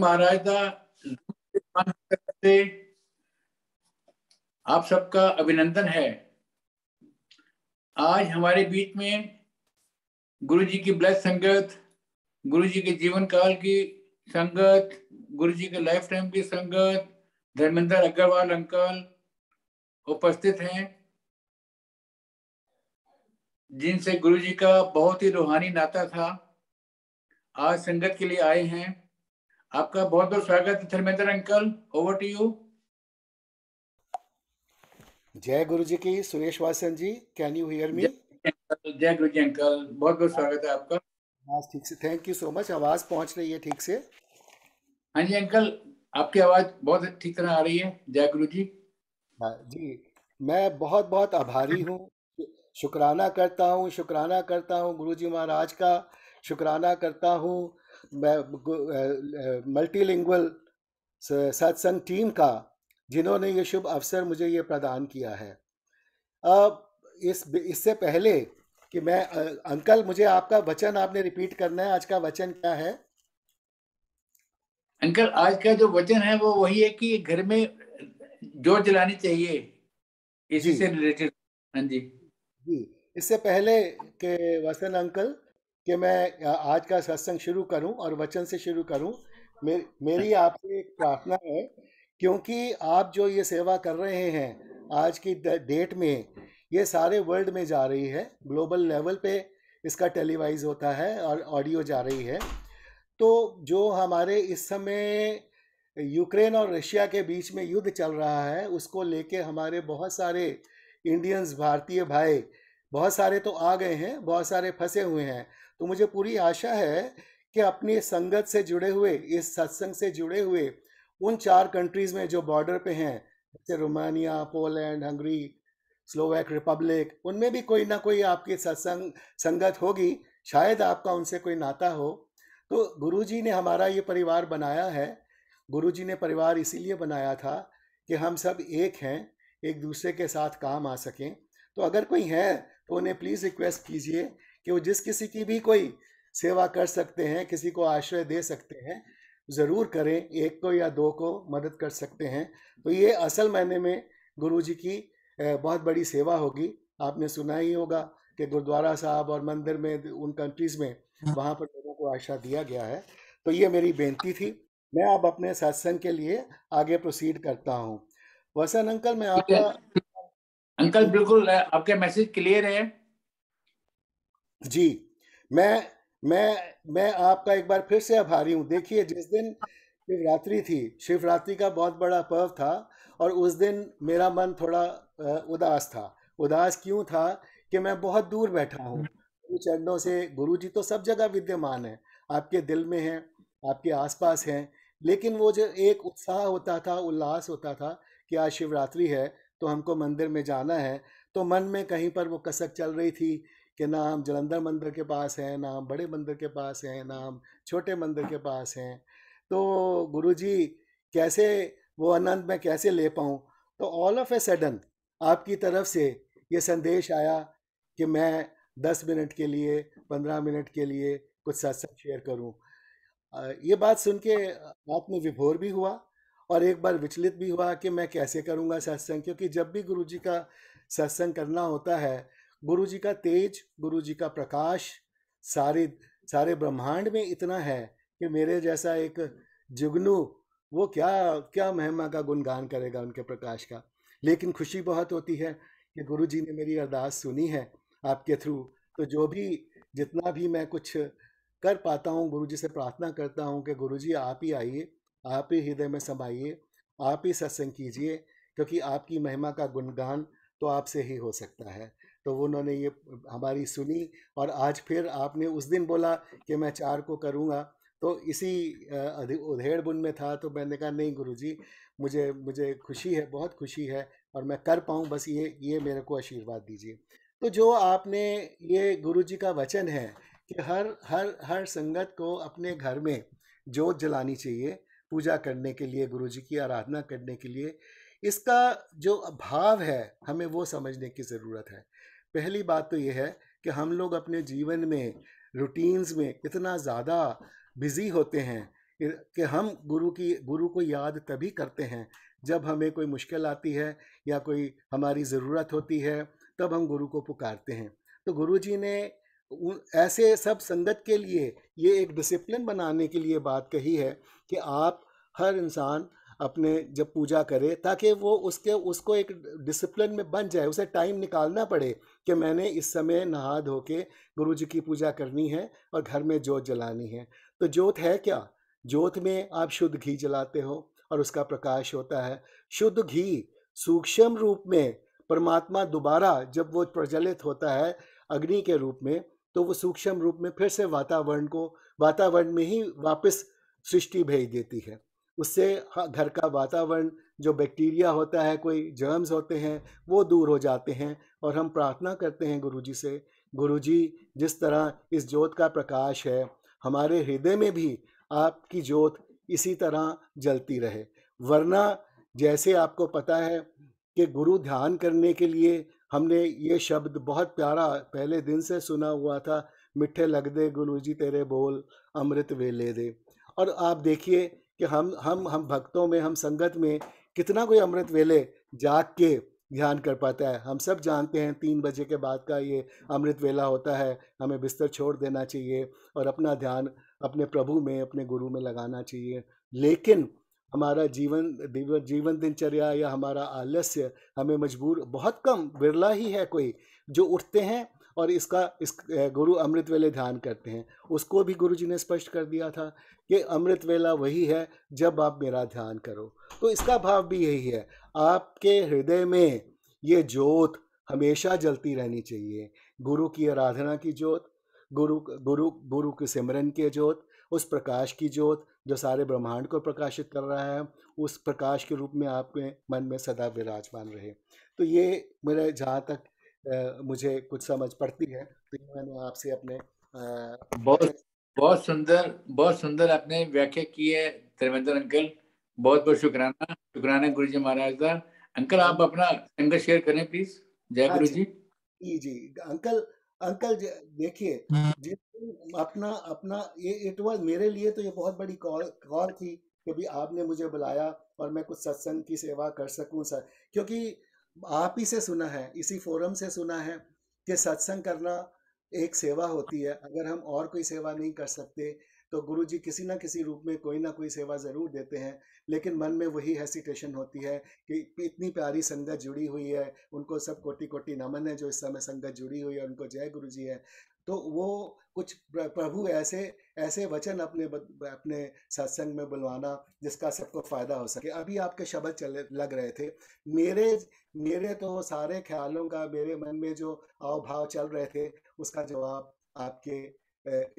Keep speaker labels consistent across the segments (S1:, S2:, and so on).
S1: महाराज से आप सबका अभिनंदन है आज हमारे बीच में गुरु जी की ब्लेस संगत गुरु जी के जीवन काल की संगत गुरु जी के लाइफ टाइम की संगत धर्मेंद्र अग्रवाल अंकल उपस्थित हैं जिनसे गुरु जी का बहुत ही रूहानी नाता था आज संगत के लिए आए हैं आपका बहुत बहुत स्वागत है Dharmendra uncle over to you
S2: जय गुरु जी की Suresh Vasan ji can you hear me
S1: जय गुरु जी अंकल बहुत बहुत स्वागत है आपका आवाज
S2: ठीक से थैंक यू सो मच आवाज पहुंच रही है ठीक से
S1: हाँ जी अंकल आपकी आवाज बहुत ठीक तरह आ रही है जय गुरु जी हाँ
S2: जी मैं बहुत बहुत आभारी हूँ शुक्राना करता हूँ शुक्राना करता हूँ गुरु जी महाराज का शुक्राना करता हूँ मल्टीलिंगुअल सत्संग टीम का जिन्होंने ये शुभ अवसर मुझे ये प्रदान किया है अब इस इससे पहले कि मैं अंकल मुझे आपका वचन आपने रिपीट करना है आज का वचन क्या है
S1: अंकल आज का जो वचन है वो वही है कि घर में जोर जलानी चाहिए इसी से रिलेटेड हाँ जी जी
S2: इससे पहले के वसन अंकल कि मैं आज का सत्संग शुरू करूं और वचन से शुरू करूं मे मेरी अच्छा। आपसे एक प्रार्थना है क्योंकि आप जो ये सेवा कर रहे हैं आज की डेट में ये सारे वर्ल्ड में जा रही है ग्लोबल लेवल पे इसका टेलीवाइज होता है और ऑडियो जा रही है तो जो हमारे इस समय यूक्रेन और रशिया के बीच में युद्ध चल रहा है उसको लेके हमारे बहुत सारे इंडियंस भारतीय भाई बहुत सारे तो आ गए हैं बहुत सारे फंसे हुए हैं तो मुझे पूरी आशा है कि अपनी संगत से जुड़े हुए इस सत्संग से जुड़े हुए उन चार कंट्रीज में जो बॉर्डर पे हैं जैसे Romania Poland Hungary Slovak Republic उनमें भी कोई ना कोई आपकी सत्संग संगत होगी शायद आपका उनसे कोई नाता हो तो गुरुजी ने हमारा ये परिवार बनाया है गुरुजी ने परिवार इसीलिए बनाया था कि हम सब एक हैं एक दूसरे के साथ काम आ सकें तो अगर कोई है तो उन्हें प्लीज़ रिक्वेस्ट कीजिए कि वो जिस किसी की भी कोई सेवा कर सकते हैं किसी को आश्रय दे सकते हैं ज़रूर करें एक को या दो को मदद कर सकते हैं तो ये असल मायने में गुरु जी की बहुत बड़ी सेवा होगी आपने सुना ही होगा कि गुरुद्वारा साहब और मंदिर में उन कंट्रीज़ में हाँ। वहाँ पर लोगों को आशा दिया गया है तो ये मेरी बेनती थी मैं अब अपने सत्संग के लिए आगे प्रोसीड करता हूँ वसन अंकल मैं आपका
S1: अंकल बिल्कुल आपके मैसेज क्लियर है जी मैं
S2: मैं मैं आपका एक बार फिर से आभारी हूँ
S1: देखिए जिस दिन
S2: शिवरात्रि थी शिवरात्रि का बहुत बड़ा पर्व था और उस दिन मेरा मन थोड़ा उदास था उदास क्यों था कि मैं बहुत दूर बैठा हूँ हम्म। गुरु चरणों से गुरु जी तो सब जगह विद्यमान है आपके दिल में हैं आपके आसपास हैं लेकिन वो जो एक उत्साह होता था उल्लास होता था कि आज शिवरात्रि है तो हमको मंदिर में जाना है तो मन में कहीं पर वो कसक चल रही थी कि ना हम जलंधर मंदिर के पास हैं ना हम बड़े मंदिर के पास हैं ना हम छोटे मंदिर के पास हैं तो गुरु जी कैसे वो आनंद मैं कैसे ले पाऊँ तो ऑल ऑफ ए सडन आपकी तरफ से ये संदेश आया कि मैं दस मिनट के लिए पंद्रह मिनट के लिए कुछ सत्संग शेयर करूँ ये बात सुन के में विभोर भी हुआ और एक बार विचलित भी हुआ कि मैं कैसे करूँगा सत्संग क्योंकि जब भी गुरु जी का सत्संग करना होता है गुरु जी का तेज गुरु जी का प्रकाश सारे सारे ब्रह्मांड में इतना है कि मेरे जैसा एक जुगनू वो क्या क्या महिमा का गुणगान करेगा उनके प्रकाश का लेकिन खुशी बहुत होती है कि गुरु जी ने मेरी अरदास सुनी है आपके थ्रू तो जो भी जितना भी मैं कुछ कर पाता हूँ गुरु जी से प्रार्थना करता हूँ कि गुरु जी आप ही आइए आप ही हृदय में समाइए आप ही सत्संग कीजिए क्योंकि आपकी महिमा का गुणगान तो आपसे ही हो सकता है तो वो उन्होंने ये हमारी सुनी और आज फिर आपने उस दिन बोला कि मैं चार को करूँगा तो इसी उधेड़ बुन में था तो मैंने कहा नहीं गुरुजी मुझे मुझे खुशी है बहुत खुशी है और मैं कर पाऊँ बस ये ये मेरे को आशीर्वाद दीजिए तो जो आपने ये गुरु जी का वचन है कि हर हर हर संगत को अपने घर में जोत जलानी चाहिए पूजा करने के लिए गुरु जी की आराधना करने के लिए इसका जो भाव है हमें वो समझने की ज़रूरत है पहली बात तो यह है कि हम लोग अपने जीवन में रूटीन्स में इतना ज़्यादा बिज़ी होते हैं कि हम गुरु की गुरु को याद तभी करते हैं जब हमें कोई मुश्किल आती है या कोई हमारी ज़रूरत होती है तब हम गुरु को पुकारते हैं तो गुरु जी ने ऐसे सब संगत के लिए ये एक डिसिप्लिन बनाने के लिए बात कही है कि आप हर इंसान अपने जब पूजा करे ताकि वो उसके उसको एक डिसिप्लिन में बन जाए उसे टाइम निकालना पड़े कि मैंने इस समय नहा धो के गुरु जी की पूजा करनी है और घर में जोत जलानी है तो जोत है क्या जोत में आप शुद्ध घी जलाते हो और उसका प्रकाश होता है शुद्ध घी सूक्ष्म रूप में परमात्मा दोबारा जब वो प्रज्वलित होता है अग्नि के रूप में तो वो सूक्ष्म रूप में फिर से वातावरण को वातावरण में ही वापस सृष्टि भेज देती है उससे घर का वातावरण जो बैक्टीरिया होता है कोई जर्म्स होते हैं वो दूर हो जाते हैं और हम प्रार्थना करते हैं गुरुजी से गुरुजी जिस तरह इस जोत का प्रकाश है हमारे हृदय में भी आपकी जोत इसी तरह जलती रहे वरना जैसे आपको पता है कि गुरु ध्यान करने के लिए हमने ये शब्द बहुत प्यारा पहले दिन से सुना हुआ था मिठ्ठे लग दे गुरु जी तेरे बोल अमृत वेले दे और आप देखिए कि हम हम हम भक्तों में हम संगत में कितना कोई अमृत वेले जाग के ध्यान कर पाता है हम सब जानते हैं तीन बजे के बाद का ये अमृत वेला होता है हमें बिस्तर छोड़ देना चाहिए और अपना ध्यान अपने प्रभु में अपने गुरु में लगाना चाहिए लेकिन हमारा जीवन जीवन दिनचर्या या हमारा आलस्य हमें मजबूर बहुत कम बिरला ही है कोई जो उठते हैं और इसका इस गुरु अमृत वेले ध्यान करते हैं उसको भी गुरु जी ने स्पष्ट कर दिया था कि अमृत वेला वही है जब आप मेरा ध्यान करो तो इसका भाव भी यही है आपके हृदय में ये ज्योत हमेशा जलती रहनी चाहिए गुरु की आराधना की ज्योत गुरु गुरु गुरु के सिमरन की ज्योत उस प्रकाश की ज्योत जो सारे ब्रह्मांड को प्रकाशित कर रहा है उस प्रकाश के रूप में आपके मन में सदा विराजमान रहे तो ये मेरे जहाँ तक मुझे कुछ समझ पड़ती है तो मैंने आपसे अपने
S1: बहुत बहुत सुंदर बहुत सुंदर आपने व्याख्या की है त्रिवेंद्र अंकल बहुत बहुत शुक्राना शुक्राना गुरु जी महाराज का अंकल आप हाँ। अपना संघर्ष शेयर करें प्लीज जय हाँ गुरु जी जी
S2: जी अंकल अंकल देखिए हाँ। अपना अपना ये इट वाज तो मेरे लिए तो ये बहुत बड़ी गौर थी कि भी आपने मुझे बुलाया और मैं कुछ सत्संग की सेवा कर सकूं सर क्योंकि आप ही से सुना है इसी फोरम से सुना है कि सत्संग करना एक सेवा होती है अगर हम और कोई सेवा नहीं कर सकते तो गुरु जी किसी ना किसी रूप में कोई ना कोई सेवा ज़रूर देते हैं लेकिन मन में वही हेसिटेशन होती है कि इतनी प्यारी संगत जुड़ी हुई है उनको सब कोटि कोटि नमन है जो इस समय संगत जुड़ी हुई है उनको जय गुरु जी है तो वो कुछ प्रभु ऐसे ऐसे वचन अपने अपने सत्संग में बुलवाना जिसका सबको फायदा हो सके अभी आपके शब्द चले लग रहे थे मेरे मेरे तो सारे ख्यालों का मेरे मन में जो आव भाव चल रहे थे उसका जवाब आपके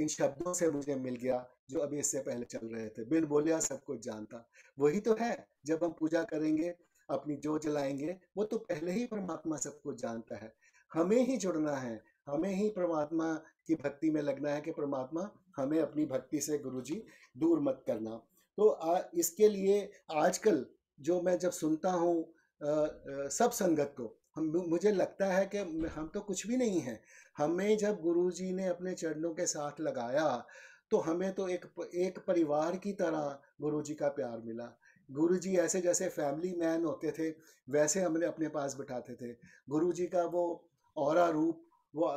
S2: इन शब्दों से मुझे मिल गया जो अभी इससे पहले चल रहे थे बिन बोलिया सब कुछ जानता वही तो है जब हम पूजा करेंगे अपनी जो जलाएंगे वो तो पहले ही परमात्मा सब कुछ जानता है हमें ही जुड़ना है हमें ही परमात्मा की भक्ति में लगना है कि परमात्मा हमें अपनी भक्ति से गुरु जी दूर मत करना तो आ, इसके लिए आजकल जो मैं जब सुनता हूँ सब संगत को हम मुझे लगता है कि हम तो कुछ भी नहीं हैं हमें जब गुरु जी ने अपने चरणों के साथ लगाया तो हमें तो एक एक परिवार की तरह गुरु जी का प्यार मिला गुरु जी ऐसे जैसे फैमिली मैन होते थे वैसे हमने अपने पास बिठाते थे गुरु जी का वो और रूप वो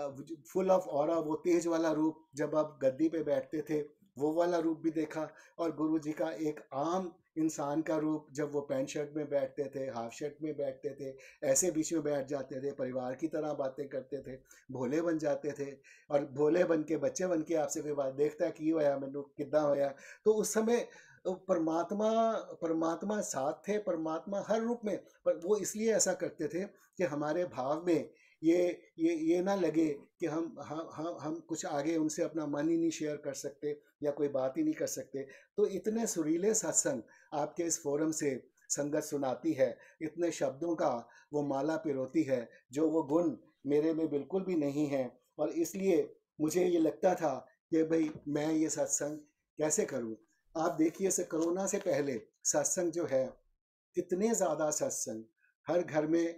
S2: फुल ऑफ और वो तेज वाला रूप जब आप गद्दी पे बैठते थे वो वाला रूप भी देखा और गुरु जी का एक आम इंसान का रूप जब वो पैंट शर्ट में बैठते थे हाफ शर्ट में बैठते थे ऐसे बीच में बैठ जाते थे परिवार की तरह बातें करते थे भोले बन जाते थे और भोले बन के बच्चे बन के आपसे कोई बात देखता कि होया मैनू कितना होया तो उस समय परमात्मा परमात्मा साथ थे परमात्मा हर रूप में पर वो इसलिए ऐसा करते थे कि हमारे भाव में ये ये ये ना लगे कि हम हम हम हम कुछ आगे उनसे अपना मन ही नहीं शेयर कर सकते या कोई बात ही नहीं कर सकते तो इतने सुरीले सत्संग आपके इस फोरम से संगत सुनाती है इतने शब्दों का वो माला पिरोती है जो वो गुण मेरे में बिल्कुल भी नहीं है और इसलिए मुझे ये लगता था कि भाई मैं ये सत्संग कैसे करूं आप देखिए से कोरोना से पहले सत्संग जो है इतने ज़्यादा सत्संग हर घर में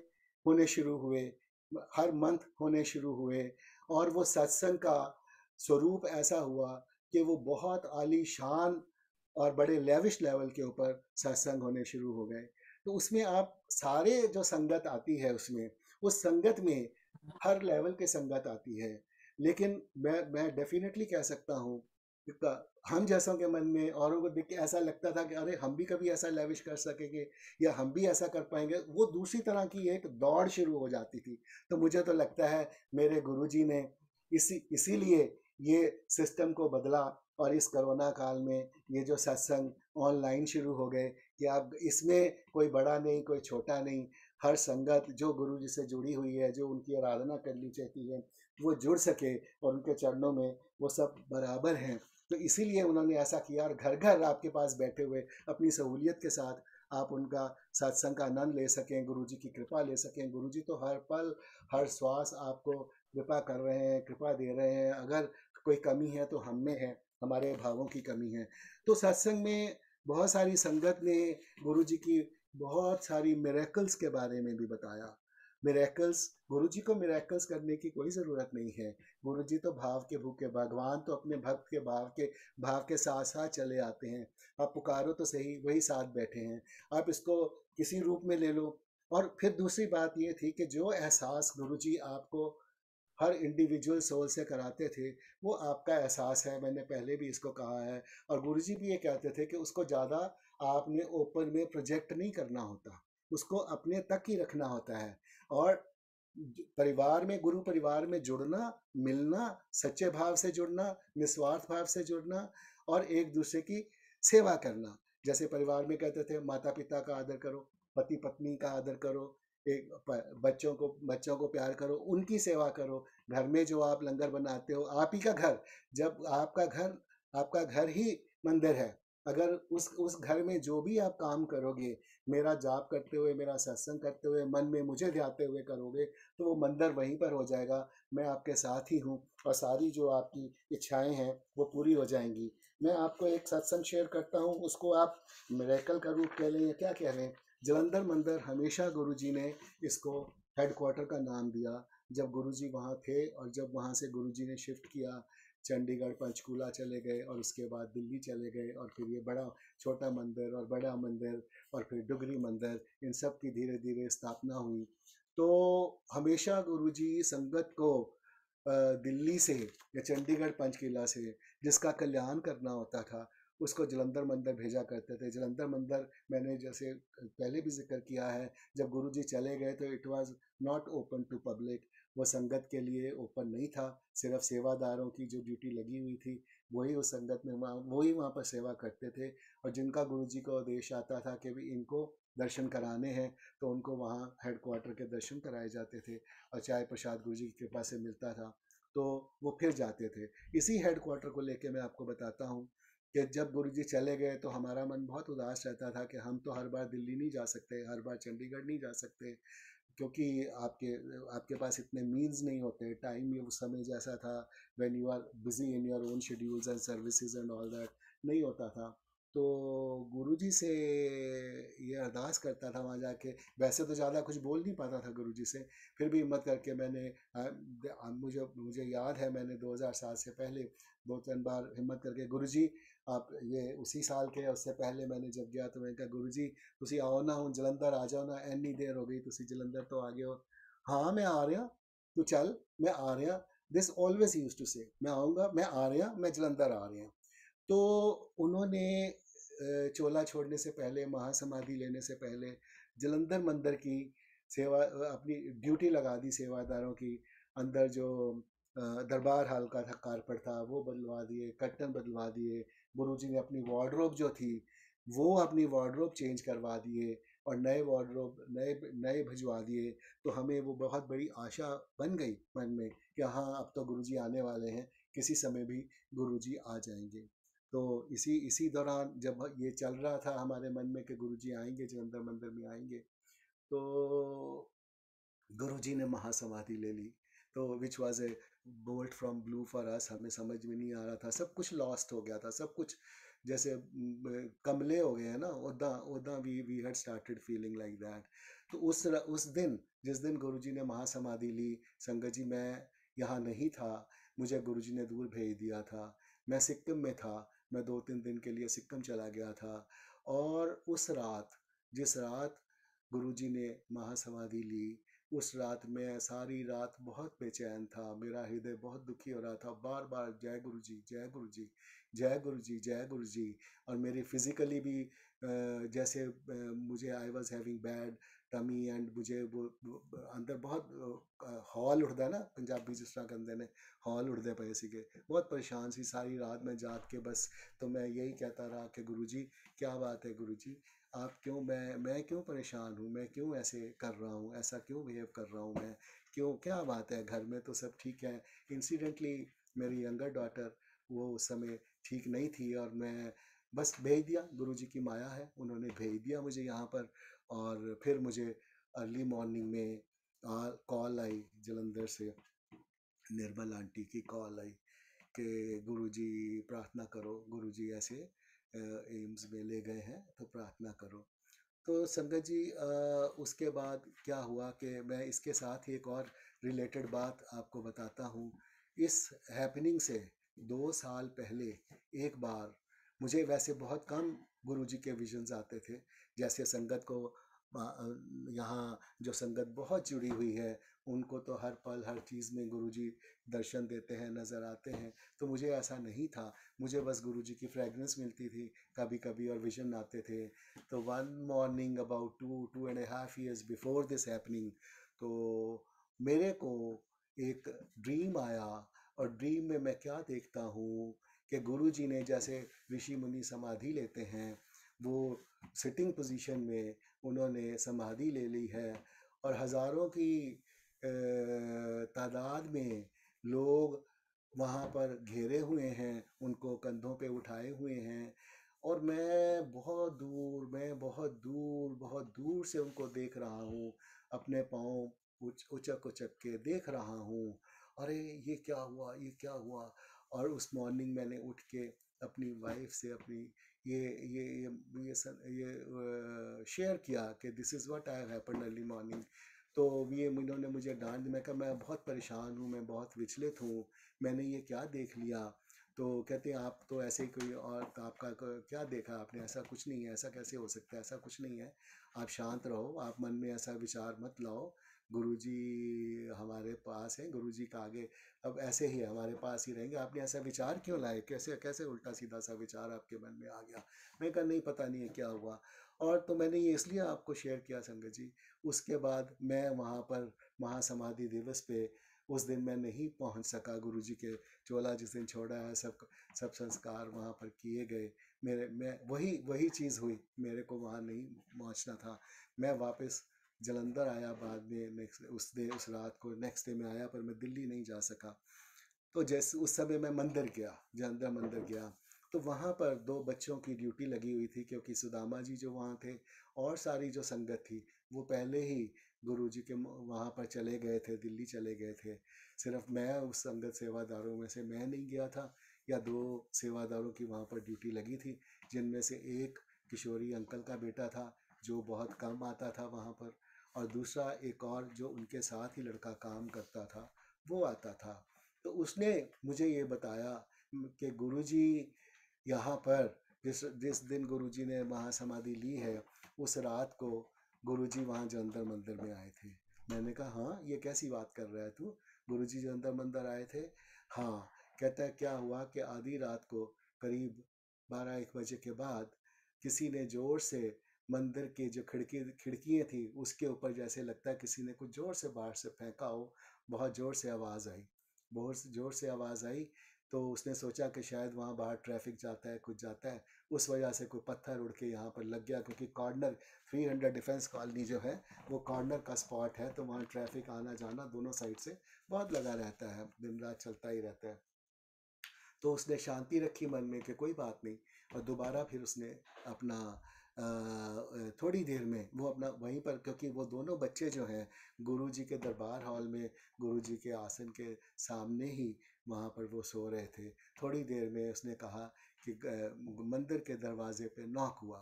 S2: होने शुरू हुए हर मंथ होने शुरू हुए और वो सत्संग का स्वरूप ऐसा हुआ कि वो बहुत आली शान और बड़े लेविश लेवल के ऊपर सत्संग होने शुरू हो गए तो उसमें आप सारे जो संगत आती है उसमें उस संगत में हर लेवल के संगत आती है लेकिन मैं मैं डेफिनेटली कह सकता हूँ हम जैसों के मन में औरों को देख के ऐसा लगता था कि अरे हम भी कभी ऐसा लेविश कर सकेंगे या हम भी ऐसा कर पाएंगे वो दूसरी तरह की एक दौड़ शुरू हो जाती थी तो मुझे तो लगता है मेरे गुरुजी ने इसी इसीलिए ये सिस्टम को बदला और इस कोरोना काल में ये जो सत्संग ऑनलाइन शुरू हो गए कि अब इसमें कोई बड़ा नहीं कोई छोटा नहीं हर संगत जो गुरु जी से जुड़ी हुई है जो उनकी आराधना करनी चाहती है वो जुड़ सके और उनके चरणों में वो सब बराबर हैं तो इसीलिए उन्होंने ऐसा किया और घर घर आपके पास बैठे हुए अपनी सहूलियत के साथ आप उनका सत्संग का आनंद ले सकें गुरु जी की कृपा ले सकें गुरु जी तो हर पल हर श्वास आपको कृपा कर रहे हैं कृपा दे रहे हैं अगर कोई कमी है तो हम में है हमारे भावों की कमी है तो सत्संग में बहुत सारी संगत ने गुरु जी की बहुत सारी मेरेकल्स के बारे में भी बताया मेरेकल्स गुरु जी को मेरेकल्स करने की कोई ज़रूरत नहीं है गुरु जी तो भाव के भूखे भगवान तो अपने भक्त के भाव के भाव के साथ साथ चले आते हैं आप पुकारो तो सही वही साथ बैठे हैं आप इसको किसी रूप में ले लो और फिर दूसरी बात ये थी कि जो एहसास गुरु जी आपको हर इंडिविजुअल सोल से कराते थे वो आपका एहसास है मैंने पहले भी इसको कहा है और गुरु जी भी ये कहते थे कि उसको ज़्यादा आपने ओपन में प्रोजेक्ट नहीं करना होता उसको अपने तक ही रखना होता है और परिवार में गुरु परिवार में जुड़ना मिलना सच्चे भाव से जुड़ना निस्वार्थ भाव से जुड़ना और एक दूसरे की सेवा करना जैसे परिवार में कहते थे माता पिता का आदर करो पति पत्नी का आदर करो एक बच्चों को बच्चों को प्यार करो उनकी सेवा करो घर में जो आप लंगर बनाते हो आप ही का घर जब आपका घर आपका घर ही मंदिर है अगर उस उस घर में जो भी आप काम करोगे मेरा जाप करते हुए मेरा सत्संग करते हुए मन में मुझे ध्याते हुए करोगे तो वो मंदिर वहीं पर हो जाएगा मैं आपके साथ ही हूँ और सारी जो आपकी इच्छाएं हैं वो पूरी हो जाएंगी मैं आपको एक सत्संग शेयर करता हूँ उसको आप मेरेकल का रूप कह लें या क्या कह लें जलंधर मंदिर हमेशा गुरु जी ने इसको हेडक्वार्टर का नाम दिया जब गुरु जी वहाँ थे और जब वहाँ से गुरु जी ने शिफ्ट किया चंडीगढ़ पंचकूला चले गए और उसके बाद दिल्ली चले गए और फिर ये बड़ा छोटा मंदिर और बड़ा मंदिर और फिर डुगरी मंदिर इन सब की धीरे धीरे स्थापना हुई तो हमेशा गुरुजी संगत को दिल्ली से या चंडीगढ़ पंचकिला से जिसका कल्याण करना होता था उसको जलंधर मंदिर भेजा करते थे जलंधर मंदिर मैंने जैसे पहले भी जिक्र किया है जब गुरुजी चले गए तो it was not open to public वो संगत के लिए ओपन नहीं था सिर्फ सेवादारों की जो ड्यूटी लगी हुई थी वही उस संगत में वहाँ वही वहाँ पर सेवा करते थे और जिनका गुरु जी का आदेश आता था कि भी इनको दर्शन कराने हैं तो उनको वहाँ हेडक्वार्टर के दर्शन कराए जाते थे और चाय प्रसाद गुरु जी की कृपा से मिलता था तो वो फिर जाते थे इसी हेडक्वार्टर को लेके मैं आपको बताता हूँ कि जब गुरु जी चले गए तो हमारा मन बहुत उदास रहता था कि हम तो हर बार दिल्ली नहीं जा सकते हर बार चंडीगढ़ नहीं जा सकते क्योंकि आपके आपके पास इतने मीन्स नहीं होते टाइम ये उस समय जैसा था when you are busy in your own schedules and services and all that नहीं होता था तो गुरुजी से ये अरदास करता था वहाँ जाके वैसे तो ज़्यादा कुछ बोल नहीं पाता था गुरुजी से फिर भी हिम्मत करके मैंने मुझे मुझे याद है मैंने 2007 से पहले दो तीन बार हिम्मत करके गुरुजी आप ये उसी साल के उससे पहले मैंने जब गया तो मैंने कहा गुरु जी तुम आओ ना हूँ जलंधर आ जाओ ना इन्नी देर हो गई तुम जलंधर तो आ गए हो हाँ मैं आ रहा तू चल मैं आ रहा दिस ऑलवेज यूज टू से मैं आऊँगा मैं आ रहा मैं जलंधर आ रहा तो उन्होंने चोला छोड़ने से पहले महासमाधि लेने से पहले जलंधर मंदिर की सेवा अपनी ड्यूटी लगा दी सेवादारों की अंदर जो दरबार हाल का था कारपेट था वो बदलवा दिए कर्टन बदलवा दिए गुरु जी ने अपनी वार्ड्रोब जो थी वो अपनी वार्ड्रोब चेंज करवा दिए और नए वार्ड्रोब नए नए भिजवा दिए तो हमें वो बहुत बड़ी आशा बन गई मन में कि हाँ अब तो गुरुजी आने वाले हैं किसी समय भी गुरुजी आ जाएंगे तो इसी इसी दौरान जब ये चल रहा था हमारे मन में कि गुरुजी आएंगे जलंधर मंदिर में आएंगे तो गुरुजी ने महासमाधि ले ली तो which was a bolt from blue for us हमें समझ में नहीं आ रहा था सब कुछ लॉस्ट हो गया था सब कुछ जैसे कमले हो गए हैं ना उदा उदा we we had started feeling like that तो उस उस दिन जिस दिन गुरुजी ने महासमाधि ली संगत जी मैं यहाँ नहीं था मुझे गुरुजी ने दूर भेज दिया था मैं सिक्किम में था मैं दो तीन दिन के लिए सिक्किम चला गया था और उस रात जिस रात गुरुजी ने महासमाधि ली उस रात मैं सारी रात बहुत बेचैन था मेरा हृदय बहुत दुखी हो रहा था बार बार जय गुरु जी जय गुरु जी जय गुरु जी जय गुरु जी और मेरी फिजिकली भी जैसे मुझे I was having bad tummy and मुझे वो अंदर बहुत हॉल उठता है ना पंजाबी जिस तरह कहते हैं हॉल उठते पे सके बहुत परेशान सी सारी रात मैं जाग के बस तो मैं यही कहता रहा कि गुरु जी क्या बात है गुरु जी आप क्यों मैं मैं क्यों परेशान हूँ मैं क्यों ऐसे कर रहा हूँ ऐसा क्यों बिहेव कर रहा हूँ मैं क्यों क्या बात है घर में तो सब ठीक है इंसिडेंटली मेरी यंगर डॉटर वो उस समय ठीक नहीं थी और मैं बस भेज दिया गुरु जी की माया है उन्होंने भेज दिया मुझे यहाँ पर और फिर मुझे अर्ली मॉर्निंग में कॉल आई जलंधर से निर्मल आंटी की कॉल आई कि गुरु जी प्रार्थना करो गुरु जी ऐसे एम्स में ले गए हैं तो प्रार्थना करो तो संगत जी उसके बाद क्या हुआ कि मैं इसके साथ ही एक और रिलेटेड बात आपको बताता हूँ इस हैपनिंग से दो साल पहले एक बार मुझे वैसे बहुत कम गुरुजी के विजन्स आते थे जैसे संगत को यहाँ जो संगत बहुत जुड़ी हुई है उनको तो हर पल हर चीज़ में गुरुजी दर्शन देते हैं नज़र आते हैं तो मुझे ऐसा नहीं था मुझे बस गुरुजी की फ्रेगरेंस मिलती थी कभी कभी और विजन आते थे तो one morning about two two and half years before this happening तो मेरे को एक ड्रीम आया और ड्रीम में मैं क्या देखता हूँ कि गुरु जी ने जैसे ऋषि मुनि समाधि लेते हैं वो सिटिंग पोजीशन में उन्होंने समाधि ले ली है और हज़ारों की तादाद में लोग वहाँ पर घेरे हुए हैं उनको कंधों पे उठाए हुए हैं और मैं बहुत दूर मैं बहुत दूर बहुत दूर से उनको देख रहा हूँ अपने पाँव उच उचक उचक के देख रहा हूँ अरे ये क्या हुआ ये क्या हुआ और उस मॉर्निंग मैंने उठ के अपनी वाइफ से अपनी ये ये ये ये, ये शेयर किया कि this is what I happen early morning तो ये इन्होंने मुझे डांट मैं कहा मैं बहुत परेशान हूँ मैं बहुत विचलित हूँ मैंने ये क्या देख लिया तो कहते हैं आप तो ऐसे ही कोई और तो आपका क्या देखा आपने ऐसा कुछ नहीं है ऐसा कैसे हो सकता है ऐसा कुछ नहीं है आप शांत रहो आप मन में ऐसा विचार मत लाओ गुरुजी हमारे पास है गुरुजी का आगे अब ऐसे ही हमारे पास ही रहेंगे आपने ऐसा विचार क्यों लाए कैसे कैसे उल्टा सीधा सा विचार आपके मन में आ गया मैं कहा नहीं पता नहीं है क्या हुआ और तो मैंने ये इसलिए आपको शेयर किया संगत जी उसके बाद मैं वहाँ पर महासमाधि दिवस पे उस दिन मैं नहीं पहुँच सका गुरु जी के चोला जिस दिन छोड़ा है सब सब संस्कार वहाँ पर किए गए मेरे मैं वही वही चीज़ हुई मेरे को वहाँ नहीं पहुँचना था मैं वापस जलंधर आया बाद में नेक्स्ट उस दिन उस रात को नेक्स्ट डे में आया पर मैं दिल्ली नहीं जा सका तो जैसे उस समय मैं मंदिर गया जलंधर मंदिर गया तो वहाँ पर दो बच्चों की ड्यूटी लगी हुई थी क्योंकि सुदामा जी जो वहाँ थे और सारी जो संगत थी वो पहले ही गुरु जी के वहाँ पर चले गए थे दिल्ली चले गए थे सिर्फ मैं उस संगत सेवादारों में से मैं नहीं गया था या दो सेवादारों की वहाँ पर ड्यूटी लगी थी जिनमें से एक किशोरी अंकल का बेटा था जो बहुत कम आता था वहाँ पर और दूसरा एक और जो उनके साथ ही लड़का काम करता था वो आता था तो उसने मुझे ये बताया कि गुरुजी यहाँ पर जिस जिस दिन गुरुजी ने महासमाधि ली है उस रात को गुरुजी वहाँ जंतर मंदिर में आए थे मैंने कहा हाँ ये कैसी बात कर रहा है तू गुरुजी जंतर मंदिर आए थे हाँ कहता है क्या हुआ कि आधी रात को करीब बारह एक बजे के बाद किसी ने जोर से मंदिर के जो खिड़की खिड़कियाँ थी उसके ऊपर जैसे लगता है किसी ने कुछ जोर से बाहर से फेंका हो बहुत जोर से आवाज़ आई बहुत जोर से आवाज़ आई तो उसने सोचा कि शायद वहाँ बाहर ट्रैफिक जाता है कुछ जाता है उस वजह से कोई पत्थर उड़ के यहाँ पर लग गया क्योंकि कॉर्नर 300 डिफेंस कॉलोनी जो है वो कॉर्नर का स्पॉट है तो वहाँ ट्रैफिक आना जाना दोनों साइड से बहुत लगा रहता है दिन रात चलता ही रहता है तो उसने शांति रखी मन में कि कोई बात नहीं और दोबारा फिर उसने अपना थोड़ी देर में वो अपना वहीं पर क्योंकि वो दोनों बच्चे जो हैं गुरुजी के दरबार हॉल में गुरुजी के आसन के सामने ही वहाँ पर वो सो रहे थे थोड़ी देर में उसने कहा कि मंदिर के दरवाजे पे नॉक हुआ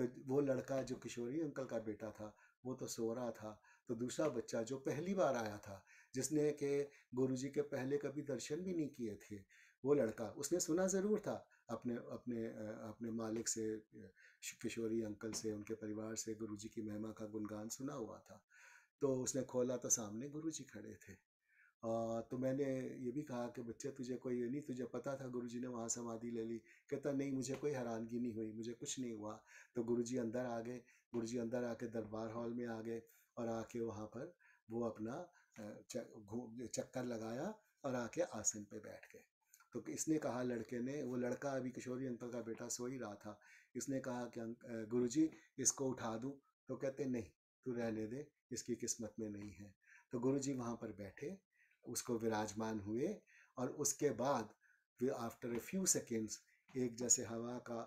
S2: तो वो लड़का जो किशोरी अंकल का बेटा था वो तो सो रहा था तो दूसरा बच्चा जो पहली बार आया था जिसने के गुरुजी के पहले कभी दर्शन भी नहीं किए थे वो लड़का उसने सुना ज़रूर था अपने अपने अपने मालिक से किशोरी अंकल से उनके परिवार से गुरुजी की महिमा का गुणगान सुना हुआ था तो उसने खोला तो सामने गुरुजी खड़े थे तो मैंने ये भी कहा कि बच्चे तुझे कोई ये नहीं तुझे पता था गुरुजी ने वहाँ समाधि ले ली कहता नहीं मुझे कोई हैरानगी नहीं हुई मुझे कुछ नहीं हुआ तो गुरुजी अंदर आ गए गुरुजी अंदर आके दरबार हॉल में आ गए और आके वहाँ पर वो अपना चक्कर लगाया और आके आसन पे बैठ गए तो इसने कहा लड़के ने वो लड़का अभी किशोरी अंकल का बेटा सो ही रहा था इसने कहा कि गुरु इसको उठा दूँ तो कहते नहीं तू रहने दे इसकी किस्मत में नहीं है तो गुरुजी वहाँ पर बैठे उसको विराजमान हुए और उसके बाद वे आफ्टर ए फ्यू सेकेंड्स एक जैसे हवा का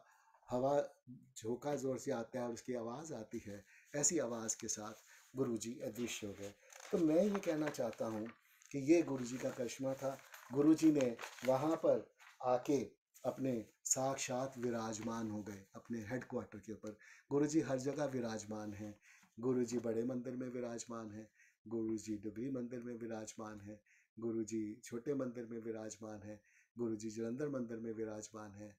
S2: हवा झोंका जोर से आता है और उसकी आवाज़ आती है ऐसी आवाज़ के साथ गुरु जी अदृश्य हो गए तो मैं ये कहना चाहता हूँ कि ये गुरु जी का करिश्मा था गुरु जी ने वहाँ पर आके अपने साक्षात विराजमान हो गए अपने हेडक्वार्टर के ऊपर गुरु जी हर जगह विराजमान हैं गुरु जी बड़े मंदिर में विराजमान हैं गुरु जी डबरी मंदिर में विराजमान है गुरु जी छोटे मंदिर में विराजमान है गुरु जी जलंधर मंदिर में विराजमान है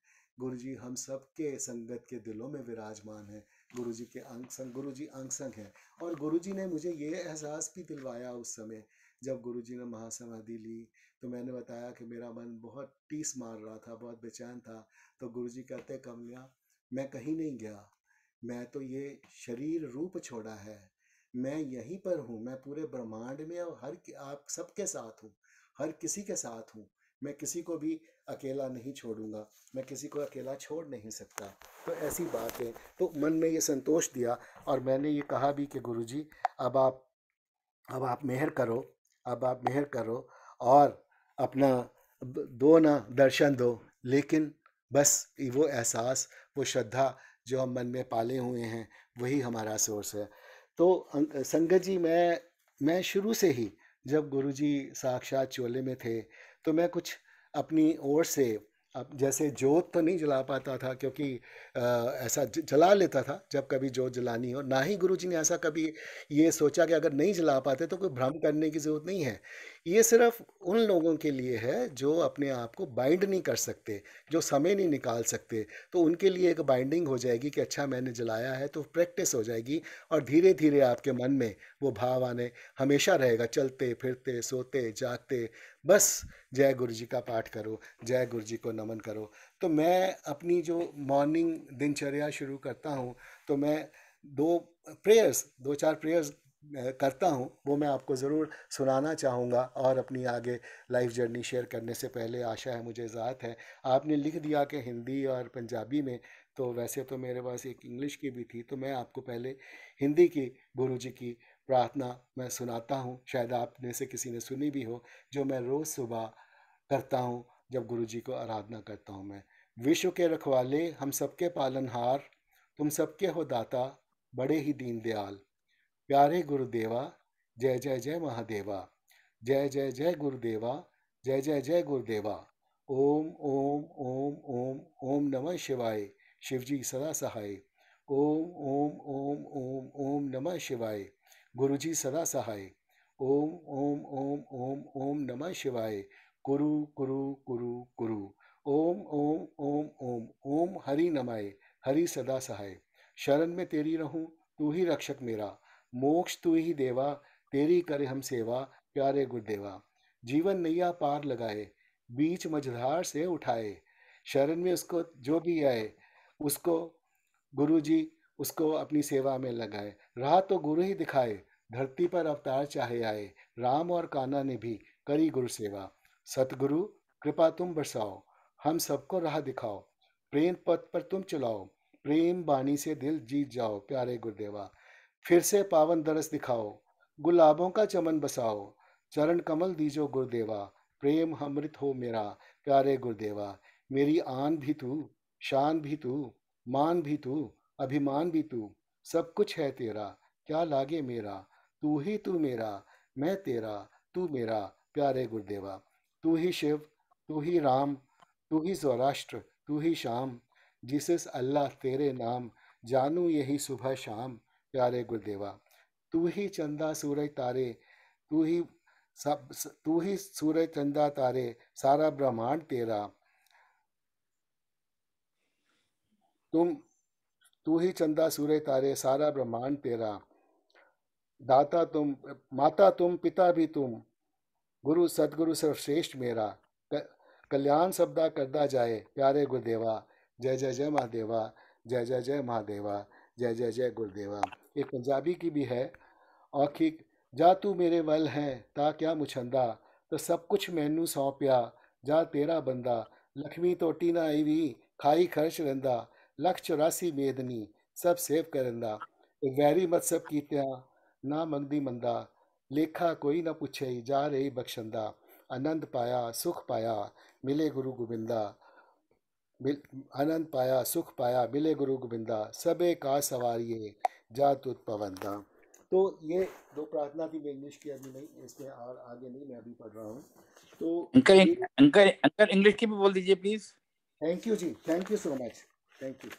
S2: गुरु जी हम सब के संगत के दिलों में विराजमान है गुरु जी के अंग संग गुरु जी अंग संग है और गुरु जी ने मुझे ये एहसास भी दिलवाया उस समय जब गुरु जी ने महासमाधि ली तो मैंने बताया कि मेरा मन बहुत टीस मार रहा था बहुत बेचैन था तो गुरु जी कहते कमलिया मैं कहीं नहीं गया मैं तो ये शरीर रूप छोड़ा है मैं यहीं पर हूँ मैं पूरे ब्रह्मांड में और हर आप सबके साथ हूँ हर किसी के साथ हूँ मैं किसी को भी अकेला नहीं छोड़ूंगा मैं किसी को अकेला छोड़ नहीं सकता तो ऐसी बात है तो मन में ये संतोष दिया और मैंने ये कहा भी कि गुरु जी अब आप अब आप मेहर करो अब आप मेहर करो और अपना दो ना दर्शन दो लेकिन बस वो एहसास वो श्रद्धा जो हम मन में पाले हुए हैं वही हमारा सोर्स है तो अं, संगत जी मैं मैं शुरू से ही जब गुरुजी साक्षात चोले में थे तो मैं कुछ अपनी ओर से अब जैसे जोत तो नहीं जला पाता था क्योंकि आ, ऐसा जला लेता था जब कभी जोत जलानी हो ना ही गुरुजी ने ऐसा कभी ये सोचा कि अगर नहीं जला पाते तो कोई भ्रम करने की ज़रूरत नहीं है ये सिर्फ उन लोगों के लिए है जो अपने आप को बाइंड नहीं कर सकते जो समय नहीं निकाल सकते तो उनके लिए एक बाइंडिंग हो जाएगी कि अच्छा मैंने जलाया है तो प्रैक्टिस हो जाएगी और धीरे धीरे आपके मन में वो भाव आने हमेशा रहेगा चलते फिरते सोते जागते बस जय गुरु जी का पाठ करो जय गुरु जी को नमन करो तो मैं अपनी जो मॉर्निंग दिनचर्या शुरू करता हूँ तो मैं दो प्रेयर्स दो चार प्रेयर्स करता हूँ वो मैं आपको ज़रूर सुनाना चाहूँगा और अपनी आगे लाइफ जर्नी शेयर करने से पहले आशा है मुझे ज़ात है आपने लिख दिया कि हिंदी और पंजाबी में तो वैसे तो मेरे पास एक इंग्लिश की भी थी तो मैं आपको पहले हिंदी की गुरु जी की प्रार्थना मैं सुनाता हूँ शायद आप में से किसी ने सुनी भी हो जो मैं रोज़ सुबह करता हूँ जब गुरु जी को आराधना करता हूँ मैं विश्व के रखवाले हम सबके पालनहार तुम सबके हो दाता बड़े ही दीन दयाल प्यारे गुरुदेवा जय जय जय महादेवा जय जय जय गुरुदेवा जय जय जय गुरुदेवा ओम ओम ओम ओम ओम नमः शिवाय शिवजी सदा सहाय ओम ओम ओम ओम ओम नमः शिवाय गुरुजी सदा सहाय ओम ओम ओम ओम ओम नमः शिवाय कुरु कुरु कुरु कुरु ओम ओम ओम ओम ओम हरि नमाय हरि सदा सहाय शरण में तेरी रहूं तू ही रक्षक मेरा मोक्ष तू ही देवा तेरी करे हम सेवा प्यारे गुरुदेवा जीवन नैया पार लगाए बीच मझधार से उठाए शरण में उसको जो भी आए उसको गुरु जी उसको अपनी सेवा में लगाए राह तो गुरु ही दिखाए धरती पर अवतार चाहे आए राम और काना ने भी करी गुरु सेवा सतगुरु कृपा तुम बरसाओ हम सबको राह दिखाओ प्रेम पथ पर तुम चलाओ प्रेम बाणी से दिल जीत जाओ प्यारे गुरुदेवा फिर से पावन दरस दिखाओ गुलाबों का चमन बसाओ चरण कमल दीजो गुरुदेवा प्रेम अमृत हो मेरा प्यारे गुरुदेवा मेरी आन भी तू शान भी तू मान भी तू अभिमान भी तू सब कुछ है तेरा क्या लागे मेरा तू ही तू मेरा मैं तेरा तू मेरा प्यारे गुरुदेवा तू ही शिव तू ही राम तू ही स्वराष्ट्र तू ही शाम जीसस अल्लाह तेरे नाम जानू यही सुबह शाम प्यारे गुरुदेवा तू ही चंदा सूरज तारे तू ही सब तू ही सूरज चंदा तारे सारा ब्रह्मांड तेरा तुम तू ही चंदा सूर्य तारे सारा ब्रह्मांड तेरा दाता तुम माता तुम पिता भी तुम गुरु सदगुरु सर्वश्रेष्ठ मेरा कल्याण शब्दा करदा जाए प्यारे गुरुदेवा जय जय जय महादेवा जय जय जय महादेवा जय जय जय गुरुदेवा एक पंजाबी की भी है औखी जा तू मेरे वल है ता क्या मुछंदा तो सब कुछ मैनू सौंपया जा तेरा बंदा लक्ष्मी टोटी ना आई भी खाई खर्च ਰਹਿੰਦਾ लक्ष चौरासी वेदनी सब सेव करंदा वैरी मत सब कीत्या ना मंगदी मंदा लेखा कोई ना पूछे जा रही बख्शंदा आनंद पाया सुख पाया मिले गुरु गोबिंदा आनंद पाया सुख पाया मिले गुरु गोबिंदा सबे का सवारिये जा तुत पवंदा तो ये दो प्रार्थना थी मैं इंग्लिश की अभी नहीं इसमें और आगे नहीं मैं अभी पढ़ रहा हूँ तो अंकल अंकल अंकल इंग्लिश की भी बोल दीजिए प्लीज थैंक यू जी thank you so much Thank you.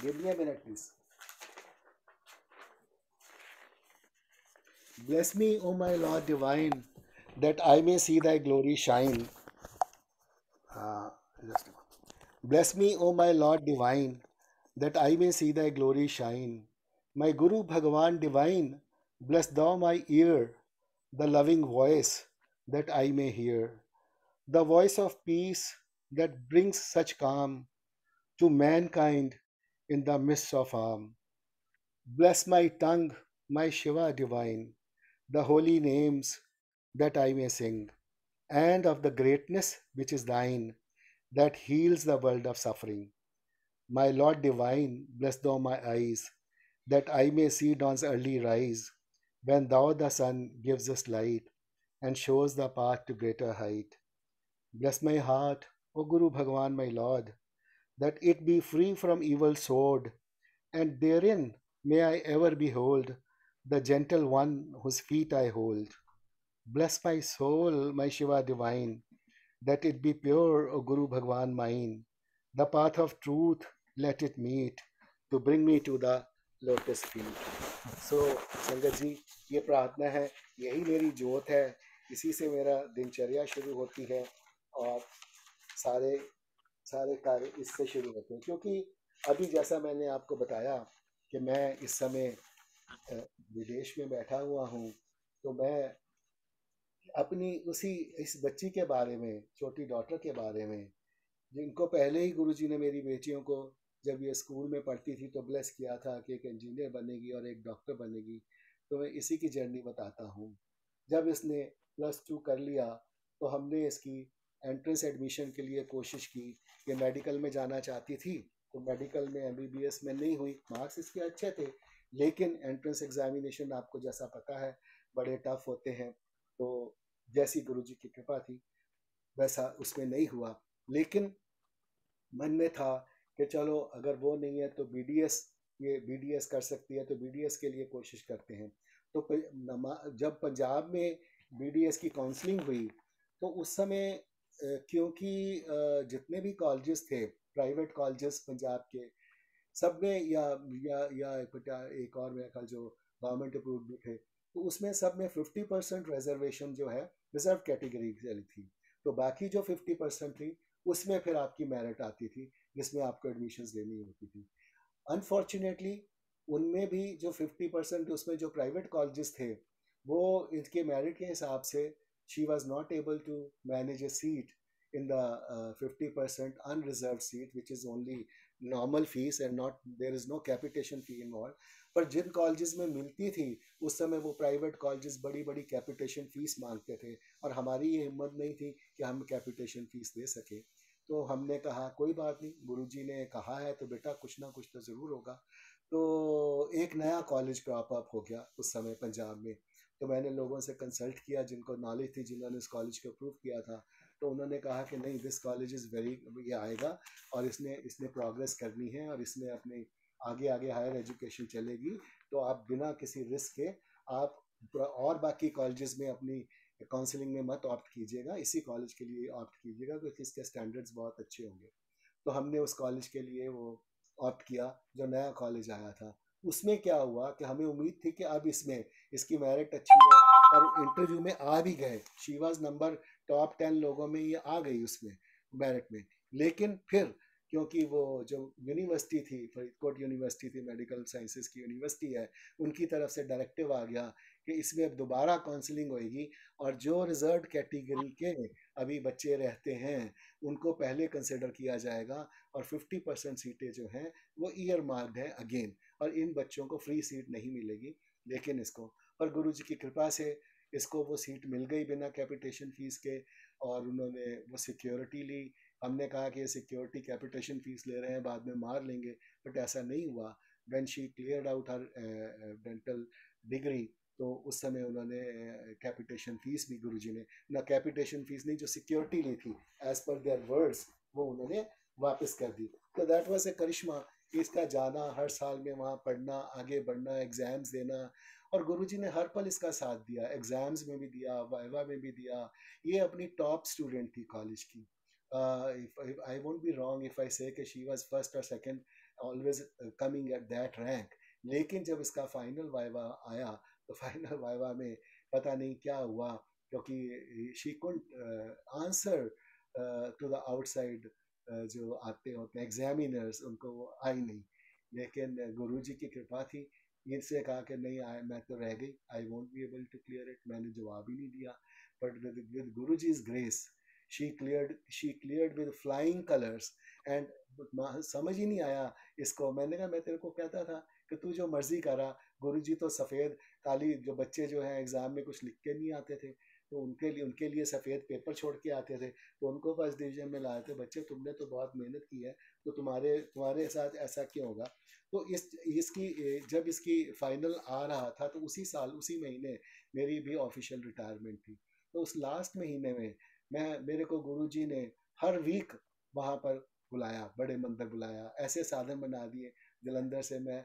S2: Give me a minute, please. Bless me, O my Lord divine, that I may see thy glory shine. Uh, Bless me, O my Lord divine, that I may see thy glory shine. My Guru Bhagavan divine, bless thou my ear, the loving voice that I may hear, the voice of peace that brings such calm to mankind in the midst of harm. Bless my tongue, my Shiva divine, the holy names that I may sing, and of the greatness which is thine, that heals the world of suffering. My Lord divine, bless thou my eyes, that I may see dawn's early rise, when thou the sun gives us light and shows the path to greater height. Bless my heart, O Guru Bhagwan, my Lord, that it be free from evil sword, and therein may I ever behold the gentle one whose feet I hold. Bless my soul, my Shiva divine, that it be pure, O Guru Bhagwan mine. The path of truth let it meet to bring me to the lotus feet. So, संगत ji, ये प्रार्थना है यही मेरी जोत है इसी से मेरा दिनचर्या शुरू होती है और सारे सारे कार्य इससे शुरू होते हैं क्योंकि अभी जैसा मैंने आपको बताया कि मैं इस समय विदेश में बैठा हुआ हूँ तो मैं अपनी उसी इस बच्ची के बारे में छोटी डॉटर के बारे में जिनको पहले ही गुरुजी ने मेरी बेटियों को जब ये स्कूल में पढ़ती थी तो ब्लेस किया था कि एक इंजीनियर बनेगी और एक डॉक्टर बनेगी तो मैं इसी की जर्नी बताता हूँ जब इसने प्लस टू कर लिया तो हमने इसकी एंट्रेंस एडमिशन के लिए कोशिश की ये मेडिकल में जाना चाहती थी तो मेडिकल में एम में नहीं हुई मार्क्स इसके अच्छे थे लेकिन एंट्रेंस एग्जामिनेशन आपको जैसा पता है बड़े टफ होते हैं तो जैसी गुरु जी की कृपा थी वैसा उसमें नहीं हुआ लेकिन मन में था कि चलो अगर वो नहीं है तो बी ये बी कर सकती है तो बी के लिए कोशिश करते हैं तो जब पंजाब में बी की काउंसलिंग हुई तो उस समय क्योंकि जितने भी कॉलेजेस थे प्राइवेट कॉलेजेस पंजाब के सब में या या या एक और मेरा ख्याल जो गवर्नमेंट अप्रूव में थे तो उसमें सब में फिफ्टी परसेंट रिजर्वेशन जो है रिजर्व कैटेगरी वाली थी तो बाकी जो फिफ्टी परसेंट थी उसमें फिर आपकी मेरिट आती थी जिसमें आपको एडमिशन्स लेनी होती थी अनफॉर्चुनेटली उनमें भी जो फिफ्टी परसेंट उसमें जो प्राइवेट कॉलेजेस थे वो इनके मेरिट के हिसाब से she was not able to manage a seat in the 50% uh, unreserved seat, which is only normal fees and not there is no capitation fee involve पर जिन कॉलेजेस में मिलती थी उस समय वो प्राइवेट कॉलेजेस बड़ी बड़ी कैपिटेशन फीस मांगते थे और हमारी ये हिम्मत नहीं थी कि हम कैपिटेशन फीस दे सकें तो हमने कहा कोई बात नहीं गुरुजी ने कहा है तो बेटा कुछ ना कुछ तो ज़रूर होगा तो एक नया कॉलेज प्रॉप अप हो गया उस समय पंजाब में तो मैंने लोगों से कंसल्ट किया जिनको नॉलेज थी जिन्होंने इस कॉलेज को अप्रूव किया था तो उन्होंने कहा कि नहीं दिस कॉलेज इज़ वेरी ये आएगा और इसने इसने प्रोग्रेस करनी है और इसने अपने आगे आगे हायर एजुकेशन चलेगी तो आप बिना किसी रिस्क के आप और बाकी कॉलेजेस में अपनी काउंसलिंग में मत ऑप्ट कीजिएगा इसी कॉलेज के लिए ऑप्ट कीजिएगा क्योंकि इसके स्टैंडर्ड्स बहुत अच्छे होंगे तो हमने उस कॉलेज के लिए वो ऑप्ट किया जो नया कॉलेज आया था उसमें क्या हुआ कि हमें उम्मीद थी कि अब इसमें इसकी मेरिट अच्छी है और इंटरव्यू में आ भी गए शिवाज नंबर टॉप टेन लोगों में ये आ गई उसमें मेरिट में लेकिन फिर क्योंकि वो जो यूनिवर्सिटी थी फरीदकोट यूनिवर्सिटी थी मेडिकल साइंसेस की यूनिवर्सिटी है उनकी तरफ से डायरेक्टिव आ गया कि इसमें अब दोबारा काउंसलिंग होएगी और जो रिजर्व कैटेगरी के अभी बच्चे रहते हैं उनको पहले कंसिडर किया जाएगा और 50 परसेंट सीटें जो हैं वो ईयर मार्क्ड है अगेन और इन बच्चों को फ्री सीट नहीं मिलेगी लेकिन इसको पर गुरु जी की कृपा से इसको वो सीट मिल गई बिना कैपिटेशन फीस के और उन्होंने वो सिक्योरिटी ली हमने कहा कि ये सिक्योरिटी कैपिटेशन फीस ले रहे हैं बाद में मार लेंगे बट ऐसा नहीं हुआ when she clear out her dental degree तो उस समय उन्होंने कैपिटेशन फीस भी जी ने ना कैपिटेशन फीस नहीं जो सिक्योरिटी ली थी एज पर देयर वर्ड्स वो उन्होंने वापस कर दी तो दैट वॉज ए करिश्मा इसका जाना हर साल में वहाँ पढ़ना आगे बढ़ना एग्ज़ाम्स देना और गुरुजी ने हर पल इसका साथ दिया एग्ज़ाम्स में भी दिया वाइवा में भी दिया ये अपनी टॉप स्टूडेंट थी कॉलेज की I won't be wrong if I say कि शी वाज फर्स्ट और second always coming at that rank लेकिन जब इसका फाइनल वाइवा आया तो फाइनल वाइवा में पता नहीं क्या हुआ क्योंकि she couldn't answer to the outside जो आते होते हैं एग्जामिनर्स उनको वो आई नहीं लेकिन गुरु जी की कृपा थी इनसे कहा कि नहीं आए मैं तो रह गई I won't be able to clear it मैंने जवाब ही नहीं दिया but with Guru ji is grace she clear she clear with flying colours and समझ ही नहीं आया इसको मैंने कहा मैं तेरे को कहता था कि तू जो मर्जी करा गुरु जी तो सफ़ेद काली जो बच्चे जो हैं एग्ज़ाम में कुछ लिख के नहीं आते थे तो उनके लिए उनके लिए सफ़ेद पेपर छोड़ के आते थे तो उनको फर्स्ट डिवीजन में लाए थे बच्चे तुमने तो बहुत मेहनत की है तो तुम्हारे तुम्हारे साथ ऐसा क्यों होगा तो इस इसकी जब इसकी फ़ाइनल आ रहा था तो उसी साल उसी महीने मेरी भी ऑफिशियल रिटायरमेंट थी तो उस लास्ट महीने में मैं मेरे को गुरु ने हर वीक वहाँ पर बुलाया बड़े मंदिर बुलाया ऐसे साधन बना दिए जलंधर से मैं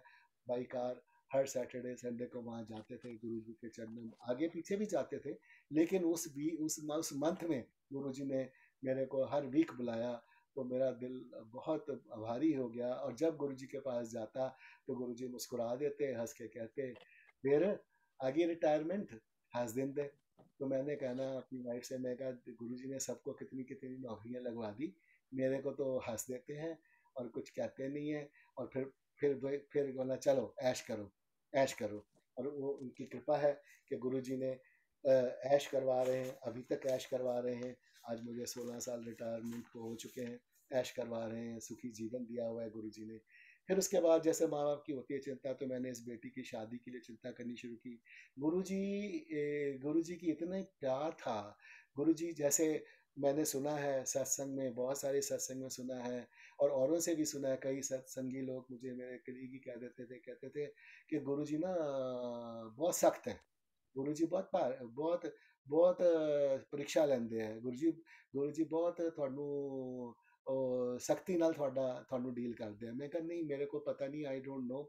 S2: बाई कार हर सैटरडे संडे को वहाँ जाते थे गुरु जी के चरण में आगे पीछे भी जाते थे लेकिन उस भी उस उस मंथ में गुरु जी ने मेरे को हर वीक बुलाया तो मेरा दिल बहुत आभारी हो गया और जब गुरु जी के पास जाता तो गुरु जी मुस्कुरा देते हंस के कहते फिर आगे रिटायरमेंट हंस दिन दे तो मैंने कहना अपनी वाइफ से मैं कहा गुरु जी ने सबको कितनी कितनी नौकरियाँ लगवा दी मेरे को तो हंस देते हैं और कुछ कहते नहीं है और फिर फिर फिर बोला चलो ऐश करो ऐश करो और वो उनकी कृपा है कि गुरु जी ने ऐश करवा रहे हैं अभी तक ऐश करवा रहे हैं आज मुझे सोलह साल रिटायरमेंट को हो चुके हैं ऐश करवा रहे हैं सुखी जीवन दिया हुआ है गुरु जी ने फिर उसके बाद जैसे माँ बाप की होती है चिंता तो मैंने इस बेटी की शादी के लिए चिंता करनी शुरू की गुरु जी गुरु जी की इतने प्यार था गुरु जी जैसे मैंने सुना है सत्संग में बहुत सारे सत्संग में सुना है और औरों से भी सुना है कई सत्संगी लोग मुझे मेरे करीब ही कह देते थे कहते थे कि गुरु जी ना बहुत सख्त हैं गुरु जी बहुत भार बहुत बहुत परीक्षा लेंदे हैं गुरु जी गुरु जी बहुत थोड़ू सख्ती थोड़ा ਤੁਹਾਡਾ डील करते हैं मैं ਮੈਂ मेरे को पता नहीं आई डोंट नो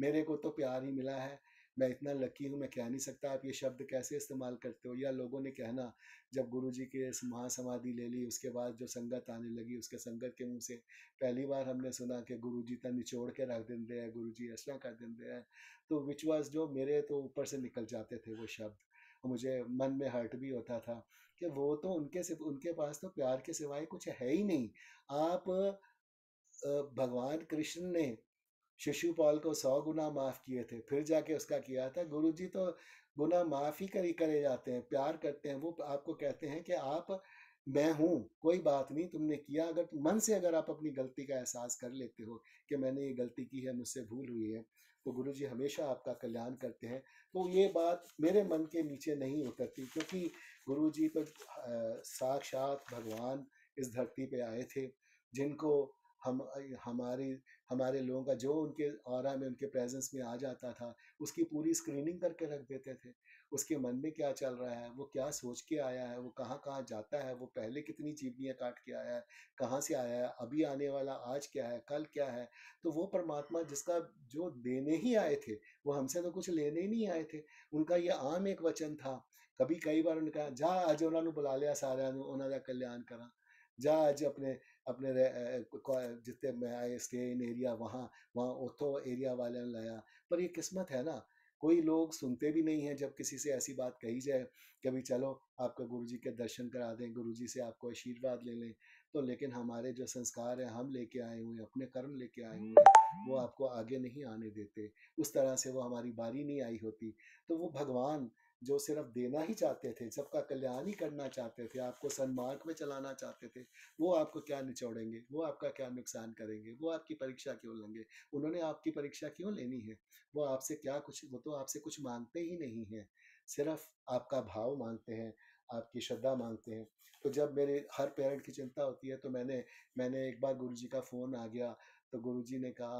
S2: मेरे को तो प्यार ही मिला है मैं इतना लकी हूँ मैं कह नहीं सकता आप ये शब्द कैसे इस्तेमाल करते हो या लोगों ने कहना जब गुरु जी की महासमाधि ले ली उसके बाद जो संगत आने लगी उसके संगत के मुँह से पहली बार हमने सुना कि गुरु जी इतना निचोड़ के रख देंगे हैं गुरु जी ऐसा कर देंगे हैं तो विच वॉज जो मेरे तो ऊपर से निकल जाते थे वो शब्द मुझे मन में हर्ट भी होता था कि वो तो उनके से उनके पास तो प्यार के सिवाय कुछ है ही नहीं आप भगवान कृष्ण ने शिशुपाल को सौ गुना माफ किए थे फिर जाके उसका किया था गुरु जी तो गुना माफ ही करी करे जाते हैं प्यार करते हैं वो आपको कहते हैं कि आप मैं हूँ कोई बात नहीं तुमने किया अगर मन से अगर आप अपनी गलती का एहसास कर लेते हो कि मैंने ये गलती की है मुझसे भूल हुई है तो गुरु जी हमेशा आपका कल्याण करते हैं तो ये बात मेरे मन के नीचे नहीं उतरती क्योंकि गुरु जी तो साक्षात भगवान इस धरती पे आए थे जिनको हम हमारी हमारे लोगों का जो उनके और में उनके प्रेजेंस में आ जाता था उसकी पूरी स्क्रीनिंग करके रख देते थे उसके मन में क्या चल रहा है वो क्या सोच के आया है वो कहाँ कहाँ जाता है वो पहले कितनी जीवनियाँ काट के आया है कहाँ से आया है अभी आने वाला आज क्या है कल क्या है तो वो परमात्मा जिसका जो देने ही आए थे वो हमसे तो कुछ लेने ही नहीं आए थे उनका ये आम एक वचन था कभी कई बार उनका जा अज उन्होंने बुला लिया सारे उन्होंने कल्याण करा जा अज अपने अपने जितने मैं आए स्टे इन एरिया वहाँ वहाँ ओथो एरिया वाले ने लाया पर ये किस्मत है ना कोई लोग सुनते भी नहीं हैं जब किसी से ऐसी बात कही जाए कि अभी चलो आपका जी के दर्शन करा दें जी से आपको आशीर्वाद ले लें तो लेकिन हमारे जो संस्कार हैं हम लेके आए हुए हैं अपने कर्म लेके आए हुए हैं वो हम्म। आपको आगे नहीं आने देते उस तरह से वो हमारी बारी नहीं आई होती तो वो भगवान जो सिर्फ देना ही चाहते थे सबका कल्याण ही करना चाहते थे आपको सन्मार्ग में चलाना चाहते थे वो आपको क्या निचोड़ेंगे वो आपका क्या नुकसान करेंगे वो आपकी परीक्षा क्यों लेंगे उन्होंने आपकी परीक्षा क्यों लेनी है वो आपसे क्या कुछ वो तो आपसे कुछ मांगते ही नहीं हैं सिर्फ आपका भाव मांगते हैं आपकी श्रद्धा मांगते हैं तो जब मेरे हर पेरेंट की चिंता होती है तो मैंने मैंने एक बार गुरु का फ़ोन आ गया तो गुरुजी ने कहा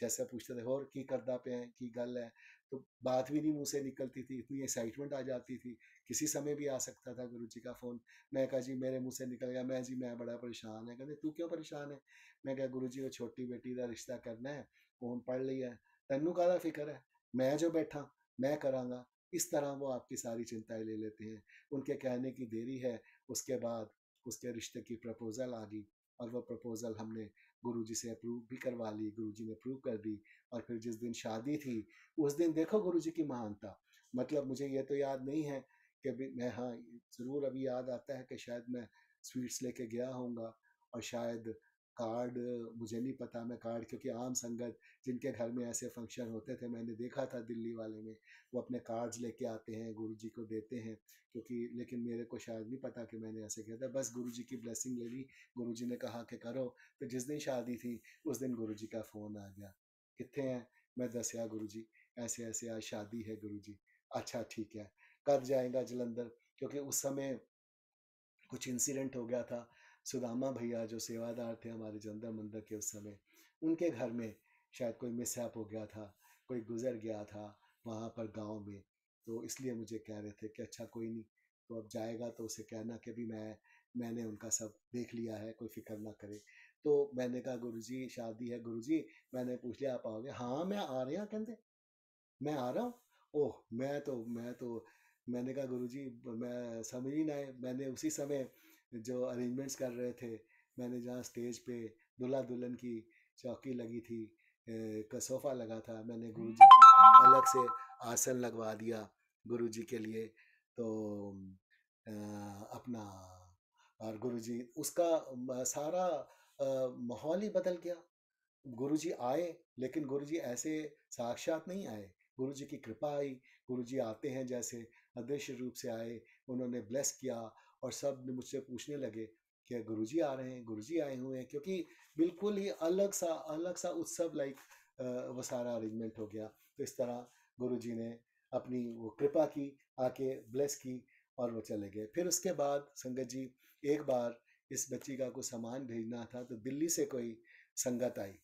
S2: जैसे पूछते थे और की करदा पे हैं की गल है तो बात भी नहीं मुंह से निकलती थी इतनी एक्साइटमेंट आ जाती थी किसी समय भी आ सकता था गुरु जी का फ़ोन मैं कहा जी मेरे मुंह से निकल गया मैं जी मैं बड़ा परेशान है कहते तू क्यों परेशान है मैं क्या गुरु जी को छोटी बेटी का रिश्ता करना है फोन पढ़ लिया है तेनू का फिक्र है मैं जो बैठा मैं कराँगा इस तरह वो आपकी सारी चिंताएं ले लेते हैं उनके कहने की देरी है उसके बाद उसके रिश्ते की प्रपोजल आ गई और वह प्रपोज़ल हमने गुरुजी से अप्रूव भी करवा ली गुरुजी ने अप्रूव कर दी और फिर जिस दिन शादी थी उस दिन देखो गुरुजी की महानता मतलब मुझे ये तो याद नहीं है कि अभी मैं हाँ ज़रूर अभी याद आता है कि शायद मैं स्वीट्स लेके गया होऊंगा और शायद कार्ड मुझे नहीं पता मैं कार्ड क्योंकि आम संगत जिनके घर में ऐसे फंक्शन होते थे मैंने देखा था दिल्ली वाले में वो अपने कार्ड्स लेके आते हैं गुरु जी को देते हैं क्योंकि लेकिन मेरे को शायद नहीं पता कि मैंने ऐसे किया था बस गुरु जी की ब्लेसिंग ले ली गुरु जी ने कहा कि करो तो जिस दिन शादी थी उस दिन गुरु जी का फ़ोन आ गया कितने हैं मैं दसिया गुरु जी ऐसे ऐसे आज शादी है गुरु जी अच्छा ठीक है कब जाएगा जलंधर क्योंकि उस समय कुछ इंसिडेंट हो गया था सुदामा भैया जो सेवादार थे हमारे जंतर मंदिर के उस समय उनके घर में शायद कोई मिसहैप हो गया था कोई गुजर गया था वहाँ पर गांव में तो इसलिए मुझे कह रहे थे कि अच्छा कोई नहीं तो अब जाएगा तो उसे कहना कि भी मैं मैंने उनका सब देख लिया है कोई फिक्र ना करे तो मैंने कहा जी शादी है जी मैंने पूछ लिया आप आओगे हाँ मैं आ रहा कहते मैं आ रहा हूँ ओह मैं तो मैं तो मैंने कहा गुरुजी मैं समझ ही ना मैंने उसी समय जो अरेंजमेंट्स कर रहे थे मैंने जहाँ स्टेज पे दुल्हा दुल्हन की चौकी लगी थी का सोफ़ा लगा था मैंने गुरु जी अलग से आसन लगवा दिया गुरु जी के लिए तो आ, अपना और गुरु जी उसका सारा माहौल ही बदल गया गुरु जी आए लेकिन गुरु जी ऐसे साक्षात नहीं आए गुरु जी की कृपा आई गुरु जी आते हैं जैसे अदृश्य रूप से आए उन्होंने ब्लेस किया और सब मुझसे पूछने लगे कि गुरुजी आ रहे हैं गुरुजी आए हुए हैं क्योंकि बिल्कुल ही अलग सा अलग सा उत्सव लाइक वो सारा अरेंजमेंट हो गया तो इस तरह जी ने अपनी वो कृपा की आके ब्लेस की और वो चले गए फिर उसके बाद संगत जी एक बार इस बच्ची का कुछ सामान भेजना था तो दिल्ली से कोई संगत आई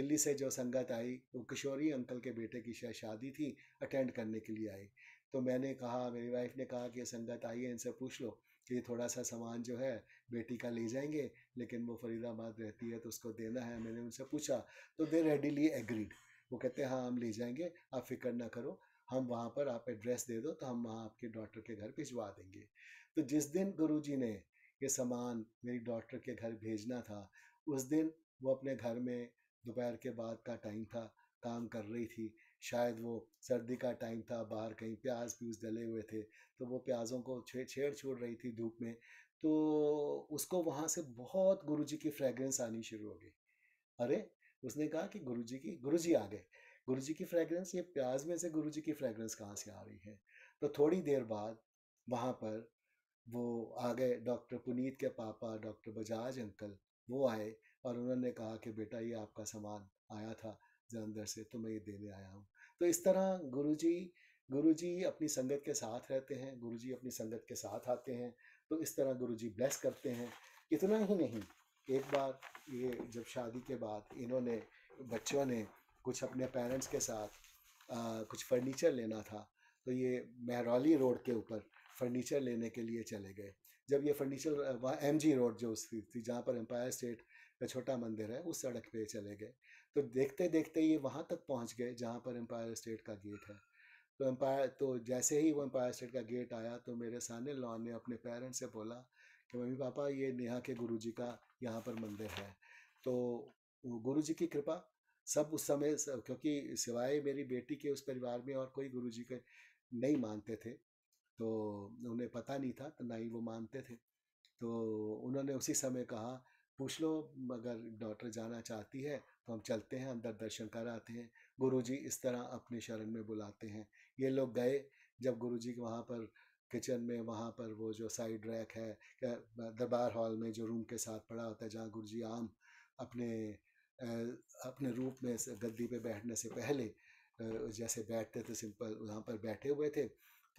S2: दिल्ली से जो संगत आई वो किशोरी अंकल के बेटे की शायद शादी थी अटेंड करने के लिए आई तो मैंने कहा मेरी वाइफ ने कहा कि संगत आई है इनसे पूछ लो कि थोड़ा सा सामान जो है बेटी का ले जाएंगे लेकिन वो फरीदाबाद रहती है तो उसको देना है मैंने उनसे पूछा तो दे रेडीली एग्रीड वो कहते हैं हाँ हम ले जाएंगे आप फिक्र ना करो हम वहाँ पर आप एड्रेस दे दो तो हम वहाँ आपके डॉक्टर के घर भिजवा देंगे तो जिस दिन गुरु ने ये सामान मेरी डॉक्टर के घर भेजना था उस दिन वो अपने घर में दोपहर के बाद का टाइम था काम कर रही थी शायद वो सर्दी का टाइम था बाहर कहीं प्याज प्यूज डले हुए थे तो वो प्याज़ों को छे छेड़ छोड़ रही थी धूप में तो उसको वहाँ से बहुत गुरु जी की फ्रेगरेंस आनी शुरू हो गई अरे उसने कहा कि गुरु जी की गुरु जी आ गए गुरु जी की फ्रेगरेंस ये प्याज में से गुरु जी की फ्रेगरेंस कहाँ से आ रही है तो थोड़ी देर बाद वहाँ पर वो आ गए डॉक्टर पुनीत के पापा डॉक्टर बजाज अंकल वो आए और उन्होंने कहा कि बेटा ये आपका सामान आया था जालंधर से तो मैं ये देने आया हूँ तो इस तरह गुरु जी गुरु जी अपनी संगत के साथ रहते हैं गुरु जी अपनी संगत के साथ आते हैं तो इस तरह गुरु जी ब्लेस करते हैं इतना ही नहीं एक बार ये जब शादी के बाद इन्होंने बच्चों ने कुछ अपने पेरेंट्स के साथ आ, कुछ फर्नीचर लेना था तो ये महरौली रोड के ऊपर फर्नीचर लेने के लिए चले गए जब ये फर्नीचर वहाँ एम जी रोड जो थी जहाँ पर एम्पायर स्टेट का छोटा मंदिर है उस सड़क पे चले गए तो देखते देखते ये वहाँ तक पहुँच गए जहाँ पर एम्पायर स्टेट का गेट है तो एम्पायर तो जैसे ही वो एम्पायर स्टेट का गेट आया तो मेरे साने लॉन ने अपने पेरेंट्स से बोला कि मम्मी पापा ये नेहा के गुरु जी का यहाँ पर मंदिर है तो गुरु जी की कृपा सब उस समय क्योंकि सिवाय मेरी बेटी के उस परिवार में और कोई गुरु जी के नहीं मानते थे तो उन्हें पता नहीं था तो ना ही वो मानते थे तो उन्होंने उसी समय कहा पूछ लो अगर डॉक्टर जाना चाहती है तो हम चलते हैं अंदर दर्शन कराते हैं गुरु जी इस तरह अपने शरण में बुलाते हैं ये लोग गए जब गुरु जी के वहाँ पर किचन में वहाँ पर वो जो साइड रैक है दरबार हॉल में जो रूम के साथ पड़ा होता है जहाँ गुरु जी आम अपने अपने रूप में गद्दी पे बैठने से पहले जैसे बैठते थे सिंपल वहाँ पर बैठे हुए थे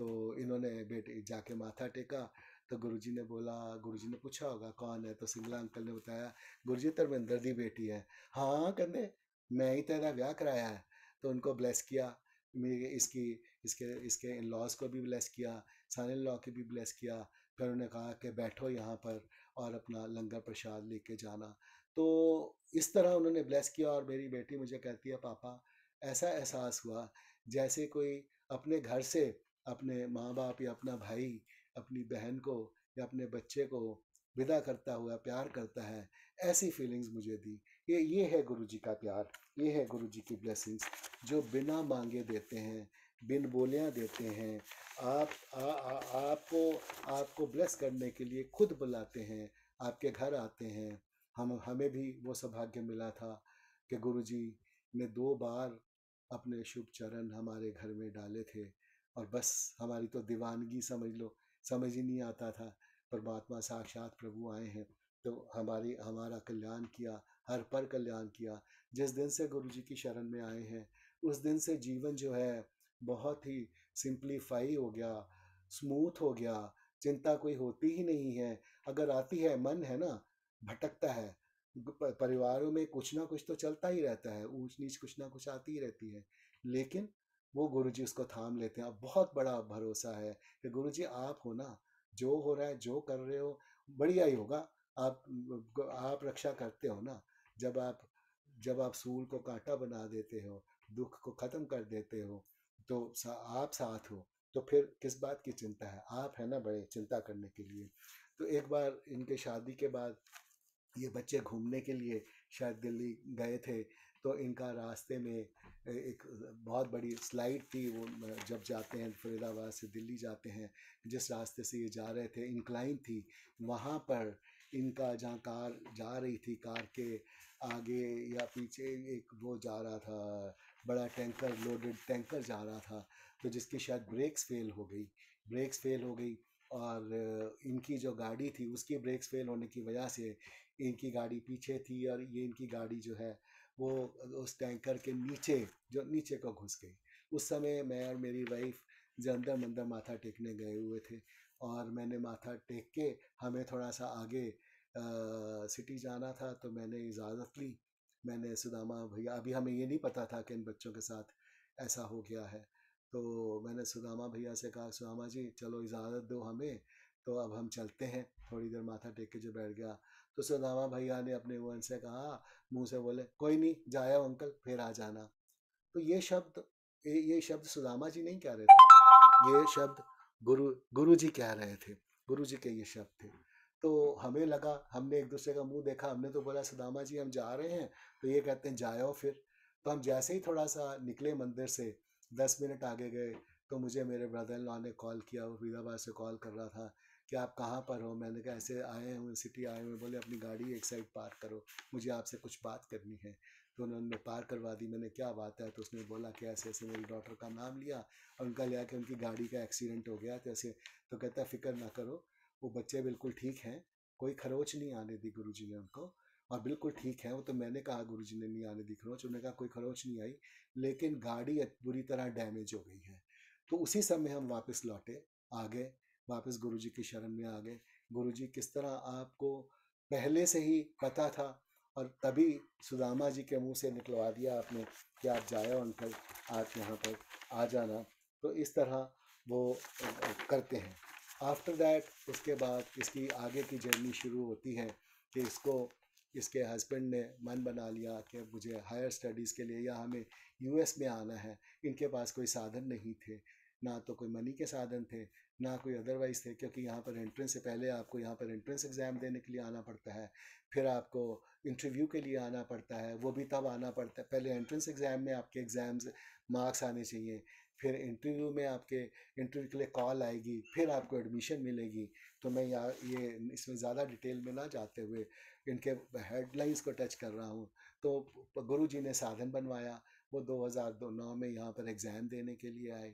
S2: तो इन्होंने बेटे जाके माथा टेका तो गुरुजी ने बोला गुरुजी ने पूछा होगा कौन है तो सिंगला अंकल ने बताया गुरुजी धर्मेंद्र दी बेटी है हाँ कहते मैं ही तो इहदा ब्याह कराया है तो उनको ब्लेस किया मेरे इसकी इसके इसके इन लॉज को भी ब्लेस किया सारे इन लॉ के भी ब्लेस किया फिर उन्होंने कहा कि बैठो यहाँ पर और अपना लंगर प्रसाद लेके जाना तो इस तरह उन्होंने ब्लेस किया और मेरी बेटी मुझे कहती है पापा ऐसा एहसास हुआ जैसे कोई अपने घर से अपने माँ बाप या अपना भाई अपनी बहन को या अपने बच्चे को विदा करता हुआ प्यार करता है ऐसी फीलिंग्स मुझे दी ये ये है गुरु जी का प्यार ये है गुरु जी की ब्लेसिंग्स जो बिना मांगे देते हैं बिन बोलियाँ देते हैं आप आ, आ, आपको आपको ब्लेस करने के लिए खुद बुलाते हैं आपके घर आते हैं हम हमें भी वो सौभाग्य मिला था कि गुरु जी ने दो बार अपने शुभ चरण हमारे घर में डाले थे और बस हमारी तो दीवानगी समझ लो समझ ही नहीं आता था परमात्मा साक्षात प्रभु आए हैं तो हमारी हमारा कल्याण किया हर पर कल्याण किया जिस दिन से गुरु जी की शरण में आए हैं उस दिन से जीवन जो है बहुत ही सिंप्लीफाई हो गया स्मूथ हो गया चिंता कोई होती ही नहीं है अगर आती है मन है ना भटकता है परिवारों में कुछ ना कुछ तो चलता ही रहता है ऊंच नीच कुछ ना कुछ आती ही रहती है लेकिन वो गुरु जी उसको थाम लेते हैं अब बहुत बड़ा भरोसा है कि गुरु जी आप हो ना जो हो रहा है जो कर रहे हो बढ़िया ही होगा आप आप रक्षा करते हो ना जब आप जब आप सूल को कांटा बना देते हो दुख को ख़त्म कर देते हो तो सा, आप साथ हो तो फिर किस बात की चिंता है आप है ना बड़े चिंता करने के लिए तो एक बार इनके शादी के बाद ये बच्चे घूमने के लिए शायद दिल्ली गए थे तो इनका रास्ते में एक बहुत बड़ी स्लाइड थी वो जब जाते हैं फरीदाबाद से दिल्ली जाते हैं जिस रास्ते से ये जा रहे थे इंक्लाइन थी वहाँ पर इनका जहाँ कार जा रही थी कार के आगे या पीछे एक वो जा रहा था बड़ा टैंकर लोडेड टैंकर जा रहा था तो जिसकी शायद ब्रेक्स फेल हो गई ब्रेक्स फेल हो गई और इनकी जो गाड़ी थी उसकी ब्रेक्स फेल होने की वजह से इनकी गाड़ी पीछे थी और ये इनकी गाड़ी जो है वो उस टैंकर के नीचे जो नीचे को घुस गई उस समय मैं और मेरी वाइफ जंदर मंदर माथा टेकने गए हुए थे और मैंने माथा टेक के हमें थोड़ा सा आगे आ, सिटी जाना था तो मैंने इजाज़त ली मैंने सुदामा भैया अभी हमें ये नहीं पता था कि इन बच्चों के साथ ऐसा हो गया है तो मैंने सुदामा भैया से कहा सुदामा जी चलो इजाज़त दो हमें तो अब हम चलते हैं थोड़ी देर माथा टेक के जो बैठ गया तो सुदामा भैया ने अपने वन से कहा मुंह से बोले कोई नहीं जाया अंकल फिर आ जाना तो ये शब्द ये, ये शब्द सुदामा जी नहीं कह रहे थे ये शब्द गुरु गुरु जी कह रहे थे गुरु जी के ये शब्द थे तो हमें लगा हमने एक दूसरे का मुंह देखा हमने तो बोला सुदामा जी हम जा रहे हैं तो ये कहते हैं जाओ फिर तो हम जैसे ही थोड़ा सा निकले मंदिर से दस मिनट आगे गए तो मुझे मेरे ब्रदर लॉ ने कॉल किया वो फरीदाबाद से कॉल कर रहा था कि आप कहाँ पर हो मैंने कहा ऐसे आए हुए सिटी आए हुए बोले अपनी गाड़ी एक साइड पार्क करो मुझे आपसे कुछ बात करनी है तो उन्होंने पार करवा दी मैंने क्या बात है तो उसने बोला कि ऐसे ऐसे मेरी डॉटर का नाम लिया और उनका लिया कि उनकी गाड़ी का एक्सीडेंट हो गया तो ऐसे तो कहता फ़िक्र ना करो वो बच्चे बिल्कुल ठीक हैं कोई खरोच नहीं आने दी गुरु ने उनको और बिल्कुल ठीक है वो तो मैंने कहा गुरु जी ने नहीं आने दी खरोच उन्होंने कहा कोई खरोच नहीं आई लेकिन गाड़ी बुरी तरह डैमेज हो गई है तो उसी समय हम वापस लौटे आ गए वापस गुरुजी की शरण में आ गए गुरुजी किस तरह आपको पहले से ही पता था और तभी सुदामा जी के मुंह से निकलवा दिया आपने कि आप जाए अंकल आप यहाँ पर आ जाना तो इस तरह वो करते हैं आफ्टर दैट उसके बाद इसकी आगे की जर्नी शुरू होती है कि इसको इसके हस्बैंड ने मन बना लिया कि मुझे हायर स्टडीज़ के लिए या हमें यूएस में आना है इनके पास कोई साधन नहीं थे ना तो कोई मनी के साधन थे ना कोई अदरवाइज थे क्योंकि यहाँ पर एंट्रेंस से पहले आपको यहाँ पर एंट्रेंस एग्ज़ाम देने के लिए आना पड़ता है फिर आपको इंटरव्यू के लिए आना पड़ता है वो भी तब आना पड़ता है पहले एंट्रेंस एग्ज़ाम में आपके एग्ज़ाम्स मार्क्स आने चाहिए फिर इंटरव्यू में आपके इंटरव्यू के लिए कॉल आएगी फिर आपको एडमिशन मिलेगी तो मैं या ये इसमें ज़्यादा डिटेल में ना जाते हुए इनके हेडलाइंस को टच कर रहा हूँ तो गुरु जी ने साधन बनवाया वो 2009 में यहाँ पर एग्ज़ाम देने के लिए आए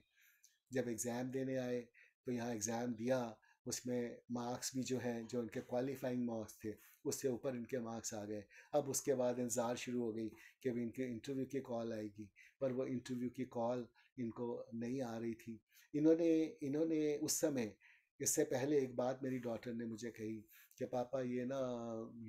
S2: जब एग्ज़ाम देने आए तो यहाँ एग्ज़ाम दिया उसमें मार्क्स भी जो हैं जो इनके क्वालिफाइंग मार्क्स थे उससे ऊपर इनके मार्क्स आ गए अब उसके बाद इंतज़ार शुरू हो गई कि अभी इनके इंटरव्यू की कॉल आएगी पर वो इंटरव्यू की कॉल इनको नहीं आ रही थी इन्होंने इन्होंने उस समय इससे पहले एक बात मेरी डॉटर ने मुझे कही कि पापा ये ना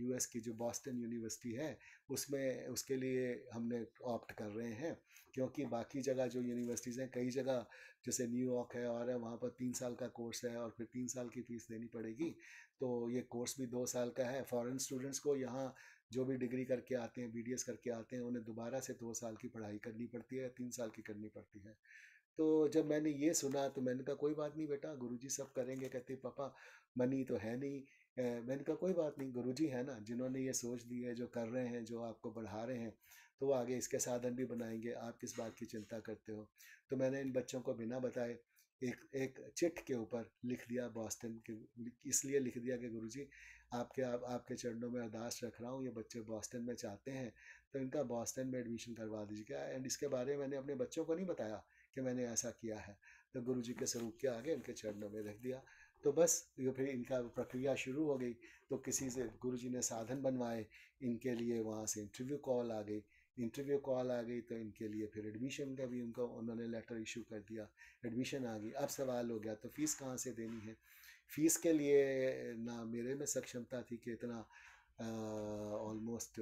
S2: यूएस की जो बॉस्टन यूनिवर्सिटी है उसमें उसके लिए हमने ऑप्ट कर रहे हैं क्योंकि बाकी जगह जो यूनिवर्सिटीज़ हैं कई जगह जैसे न्यूयॉर्क है और है वहाँ पर तीन साल का कोर्स है और फिर तीन साल की फ़ीस देनी पड़ेगी तो ये कोर्स भी दो साल का है फॉरेन स्टूडेंट्स को यहाँ जो भी डिग्री करके आते हैं बी करके आते हैं उन्हें दोबारा से दो साल की पढ़ाई करनी पड़ती है तीन साल की करनी पड़ती है तो जब मैंने ये सुना तो मैंने कहा कोई बात नहीं बेटा गुरुजी सब करेंगे कहते पापा मनी तो है नहीं मैंने कहा कोई बात नहीं गुरुजी है ना जिन्होंने ये सोच दी है जो कर रहे हैं जो आपको बढ़ा रहे हैं तो वो आगे इसके साधन भी बनाएंगे आप किस बात की चिंता करते हो तो मैंने इन बच्चों को बिना बताए एक एक चिट के ऊपर लिख दिया बॉस्टन के इसलिए लिख दिया कि गुरुजी आपके आप आपके चरणों में अरदास रख रहा हूँ ये बच्चे बॉस्टन में चाहते हैं तो इनका बॉस्टन में एडमिशन करवा दीजिएगा एंड इसके बारे में मैंने अपने बच्चों को नहीं बताया कि मैंने ऐसा किया है तो गुरु जी के स्वरूप के आगे उनके चरणों में रख दिया तो बस ये फिर इनका प्रक्रिया शुरू हो गई तो किसी से गुरु जी ने साधन बनवाए इनके लिए वहाँ से इंटरव्यू कॉल आ गई इंटरव्यू कॉल आ गई तो इनके लिए फिर एडमिशन का भी उनको उन्होंने लेटर इशू कर दिया एडमिशन आ गई अब सवाल हो गया तो फीस कहाँ से देनी है फीस के लिए ना मेरे में सक्षमता थी कि इतना almost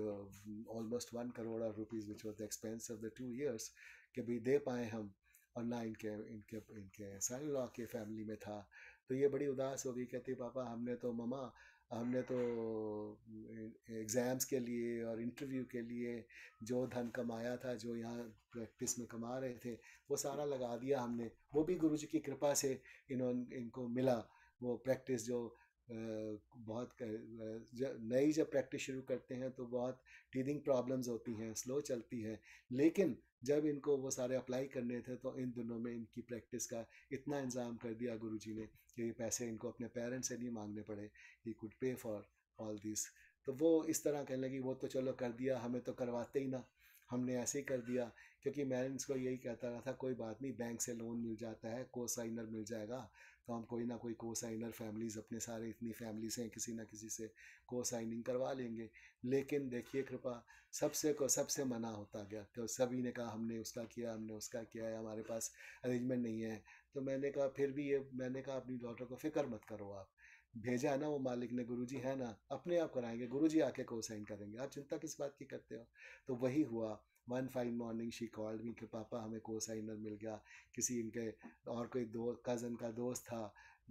S2: almost one crore rupees which was the expense of the two years कि भाई दे पाएँ हम और ना इनके इनके इनके सारे लॉ के फैमिली में था तो ये बड़ी उदास हो गई कहती पापा हमने तो ममा हमने तो एग्ज़ाम्स के लिए और इंटरव्यू के लिए जो धन कमाया था जो यहाँ प्रैक्टिस में कमा रहे थे वो सारा लगा दिया हमने वो भी गुरु जी की कृपा से इन्होंने इनको मिला वो प्रैक्टिस जो बहुत नई जब प्रैक्टिस शुरू करते हैं तो बहुत टीदिंग प्रॉब्लम्स होती हैं स्लो चलती हैं लेकिन जब इनको वो सारे अप्लाई करने थे तो इन दोनों में इनकी प्रैक्टिस का इतना इंतज़ाम कर दिया गुरु जी ने कि ये पैसे इनको अपने पेरेंट्स से नहीं मांगने पड़े he could pay for all this तो वो इस तरह कहने लगी वो तो चलो कर दिया हमें तो करवाते ही ना हमने ऐसे ही कर दिया क्योंकि मैं इसको यही कहता रहा था कोई बात नहीं बैंक से लोन मिल जाता है को साइनर मिल जाएगा तो हम कोई ना कोई को साइनर फैमिलीज़ अपने सारे इतनी फैमिलीज़ हैं किसी ना किसी से को साइनिंग करवा लेंगे लेकिन देखिए कृपा सबसे को सबसे मना होता गया तो सभी ने कहा हमने उसका किया हमने उसका किया है हमारे पास अरेंजमेंट नहीं है तो मैंने कहा फिर भी ये मैंने कहा अपनी डॉटर को फिक्र मत करो आप भेजा है ना वो मालिक ने गुरु जी है ना अपने आप कराएंगे गुरु जी आके को साइन करेंगे आप चिंता किस बात की करते हो तो वही हुआ one fine morning she called me कि पापा हमें को साइनर मिल गया किसी इनके और कोई दो कज़न का दोस्त था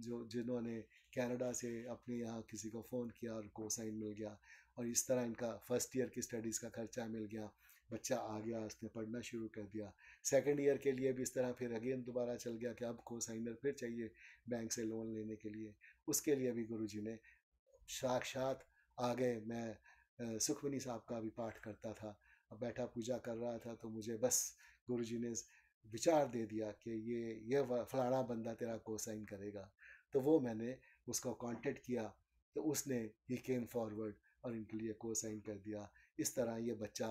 S2: जो जिन्होंने कनाडा से अपने यहाँ किसी को फ़ोन किया और को साइन मिल गया और इस तरह इनका फर्स्ट ईयर की स्टडीज़ का खर्चा मिल गया बच्चा आ गया उसने पढ़ना शुरू कर दिया सेकेंड ईयर के लिए भी इस तरह फिर अगेन दोबारा चल गया कि अब को साइनर फिर चाहिए बैंक से लोन लेने के लिए उसके लिए भी गुरु ने साक्षात आ गए मैं सुखमनी साहब का भी पाठ करता था बैठा पूजा कर रहा था तो मुझे बस जी ने विचार दे दिया कि ये ये फलाना बंदा तेरा को साइन करेगा तो वो मैंने उसको कांटेक्ट किया तो उसने ही केम फॉरवर्ड और इनके लिए को साइन कर दिया इस तरह ये बच्चा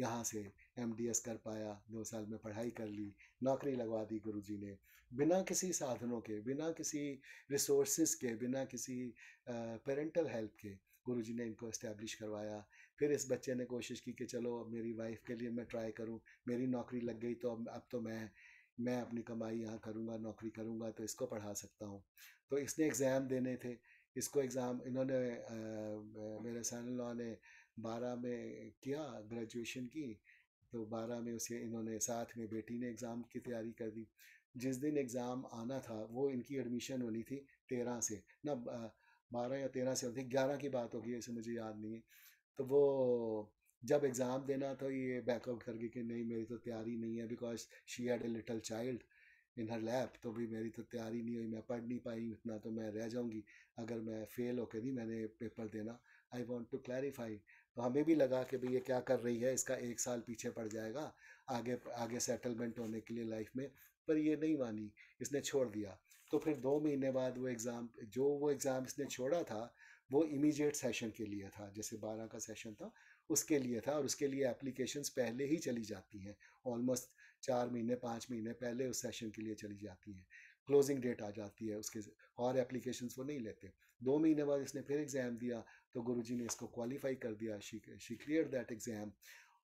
S2: यहाँ से एम कर पाया दो साल में पढ़ाई कर ली नौकरी लगवा दी गुरुजी ने बिना किसी साधनों के बिना किसी रिसोर्सेज के बिना किसी पेरेंटल हेल्प के गुरुजी ने इनको इस्टेब्लिश करवाया फिर इस बच्चे ने कोशिश की कि चलो अब मेरी वाइफ के लिए मैं ट्राई करूँ मेरी नौकरी लग गई तो अब अब तो मैं मैं अपनी कमाई यहाँ करूँगा नौकरी करूँगा तो इसको पढ़ा सकता हूँ तो इसने एग्ज़ाम देने थे इसको एग्ज़ाम इन्होंने आ, मेरे सन लॉ ने बारह में किया ग्रेजुएशन की तो बारह में उसे इन्होंने साथ में बेटी ने एग्ज़ाम की तैयारी कर दी जिस दिन एग्ज़ाम आना था वो इनकी एडमिशन होनी थी तेरह से ना बारह या तेरह से होती ग्यारह की बात होगी ऐसे मुझे याद नहीं है तो वो जब एग्ज़ाम देना तो ये बैकआउट करके कि नहीं मेरी तो तैयारी नहीं है because she had a little child in her lab तो भी मेरी तो तैयारी नहीं हुई मैं पढ़ नहीं पाई उतना तो मैं रह जाऊंगी अगर मैं फेल होकर नहीं मैंने पेपर देना आई वॉन्ट टू क्लैरिफाई तो हमें भी लगा कि भाई ये क्या कर रही है इसका एक साल पीछे पड़ जाएगा आगे आगे सेटलमेंट होने के लिए लाइफ में पर ये नहीं मानी इसने छोड़ दिया तो फिर दो महीने बाद वो एग्ज़ाम जो वो एग्ज़ाम इसने छोड़ा था वो इमीडिएट सेशन के लिए था जैसे बारह का सेशन था उसके लिए था और उसके लिए एप्लीकेशंस पहले ही चली जाती हैं ऑलमोस्ट चार महीने पाँच महीने पहले उस सेशन के लिए चली जाती हैं क्लोजिंग डेट आ जाती है उसके और एप्लीकेशन वो नहीं लेते दो महीने बाद इसने फिर एग्ज़ाम दिया तो गुरुजी ने इसको क्वालिफाई कर दिया शी क्लियर दैट एग्ज़ाम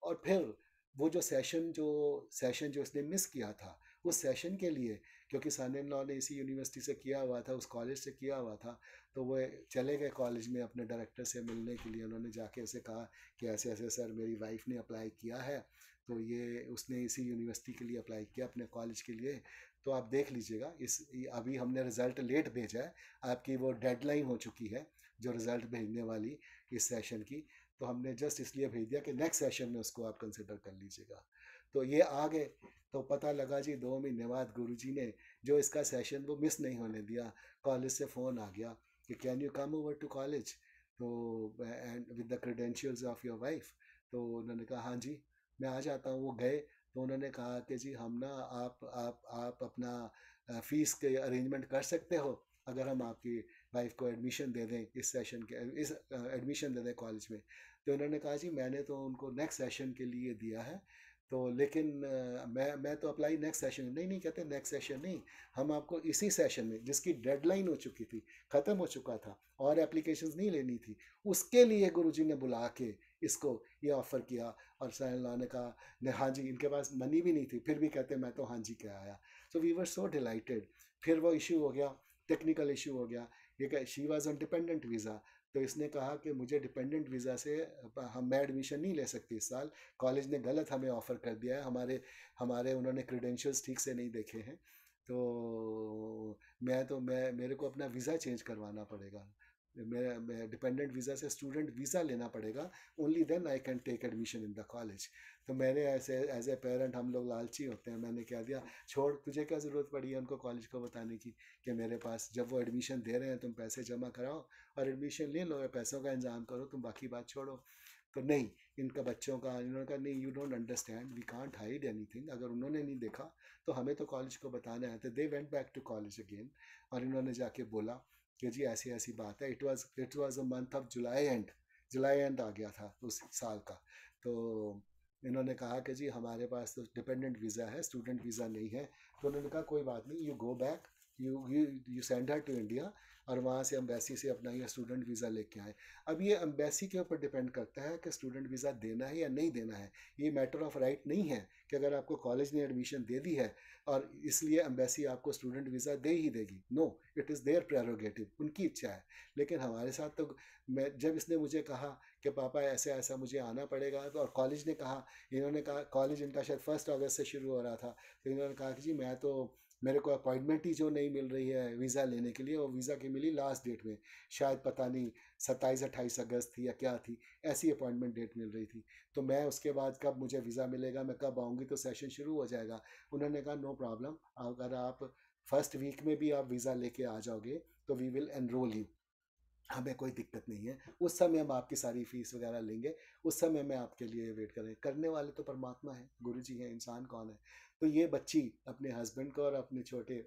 S2: और फिर वो जो सेशन जो सेशन जो इसने मिस किया था उस सेशन के लिए क्योंकि सन इन लॉ ने इसी यूनिवर्सिटी से किया हुआ था उस कॉलेज से किया हुआ था तो वो चले गए कॉलेज में अपने डायरेक्टर से मिलने के लिए उन्होंने जाके उसे कहा कि ऐसे ऐसे सर मेरी वाइफ ने अप्लाई किया है तो ये उसने इसी यूनिवर्सिटी के लिए अप्लाई किया अपने कॉलेज के लिए तो आप देख लीजिएगा इस अभी हमने रिज़ल्ट लेट भेजा है आपकी वो डेडलाइन हो चुकी है जो रिज़ल्ट भेजने वाली इस सेशन की तो हमने जस्ट इसलिए भेज दिया कि नेक्स्ट सेशन में उसको आप कंसिडर कर लीजिएगा तो ये आ गए तो पता लगा जी दो महीने बाद गुरु जी ने जो इसका सेशन वो मिस नहीं होने दिया कॉलेज से फ़ोन आ गया कि can you come over to college तो and with the credentials of your wife तो उन्होंने कहा हाँ जी मैं आ जाता हूँ वो गए तो उन्होंने कहा कि जी हम ना आप आप आप अपना फीस के अरेंजमेंट कर सकते हो अगर हम आपकी वाइफ को एडमिशन दे दें इस सेशन के इस एडमिशन दे दें कॉलेज में तो उन्होंने कहा जी मैंने तो उनको नेक्स्ट सेशन के लिए दिया है तो लेकिन मैं मैं तो अप्लाई नेक्स्ट सेशन में नहीं नहीं कहते नेक्स्ट सेशन नहीं हम आपको इसी सेशन में जिसकी डेडलाइन हो चुकी थी ख़त्म हो चुका था और एप्लीकेशंस नहीं लेनी थी उसके लिए गुरुजी ने बुला के इसको ये ऑफ़र किया और सहल ने कहा ने हाँ जी इनके पास मनी भी नहीं थी फिर भी कहते मैं तो हाँ जी क्या आया so we were so delighted फिर वो इशू हो गया टेक्निकल इशू हो गया ये she was on dependent visa तो इसने कहा कि मुझे डिपेंडेंट वीज़ा से हम मैं एडमिशन नहीं ले सकती इस साल कॉलेज ने गलत हमें ऑफ़र कर दिया है हमारे हमारे उन्होंने क्रीडेंशियल्स ठीक से नहीं देखे हैं तो मैं तो मैं मेरे को अपना वीज़ा चेंज करवाना पड़ेगा डिपेंडेंट वीज़ा से स्टूडेंट वीज़ा लेना पड़ेगा only then I can take admission in the college तो मैंने ऐसे एज ए पेरेंट हम लोग लालची होते हैं मैंने क्या दिया छोड़ तुझे क्या ज़रूरत पड़ी है उनको कॉलेज को बताने की कि मेरे पास जब वो एडमिशन दे रहे हैं तुम पैसे जमा कराओ और एडमिशन ले लो या पैसों का इंतजाम करो तुम बाकी बात छोड़ो तो नहीं इनका बच्चों का इन्होंने कहा नहीं you don't understand we can't hide anything अगर उन्होंने नहीं देखा तो हमें तो कॉलेज को बताना है तो they went back to college again और इन्होंने जाके बोला कि जी ऐसी ऐसी बात है it was it was a month of July and July end आ गया था उस साल का तो इन्होंने कहा कि जी हमारे पास तो डिपेंडेंट वीज़ा है स्टूडेंट वीज़ा नहीं है तो उन्होंने कहा कोई बात नहीं you go back you you you send her to India और वहाँ से अम्बेसी से अपना यह स्टूडेंट वीज़ा लेके आए अब ये अम्बेसी के ऊपर डिपेंड करता है कि स्टूडेंट वीज़ा देना है या नहीं देना है ये मैटर ऑफ राइट नहीं है कि अगर आपको कॉलेज ने एडमिशन दे दी है और इसलिए अम्बेसी आपको स्टूडेंट वीज़ा दे ही देगी no it is their prerogative उनकी इच्छा है लेकिन हमारे साथ तो मैं जब इसने मुझे कहा कि पापा ऐसे ऐसा मुझे आना पड़ेगा और कॉलेज ने कहा इन्होंने कहा कॉलेज इनका शायद फर्स्ट अगस्त से शुरू हो रहा था तो इन्होंने कहा कि जी मैं तो मेरे को अपॉइंटमेंट ही जो नहीं मिल रही है वीज़ा लेने के लिए वो वीज़ा की मिली लास्ट डेट में शायद पता नहीं सत्ताईस अट्ठाईस अगस्त थी या क्या थी ऐसी अपॉइंटमेंट डेट मिल रही थी तो मैं उसके बाद कब मुझे वीज़ा मिलेगा मैं कब आऊँगी तो सेशन शुरू हो जाएगा उन्होंने कहा नो प्रॉब्लम अगर आप फर्स्ट वीक में भी आप वीज़ा लेके आ जाओगे तो वी विल एनरोल यू हमें कोई दिक्कत नहीं है उस समय हम आपकी सारी फीस वगैरह लेंगे उस समय में आपके लिए वेट करें करने वाले तो परमात्मा है गुरु जी हैं इंसान कौन है तो ये बच्ची अपने हस्बैंड को और अपने छोटे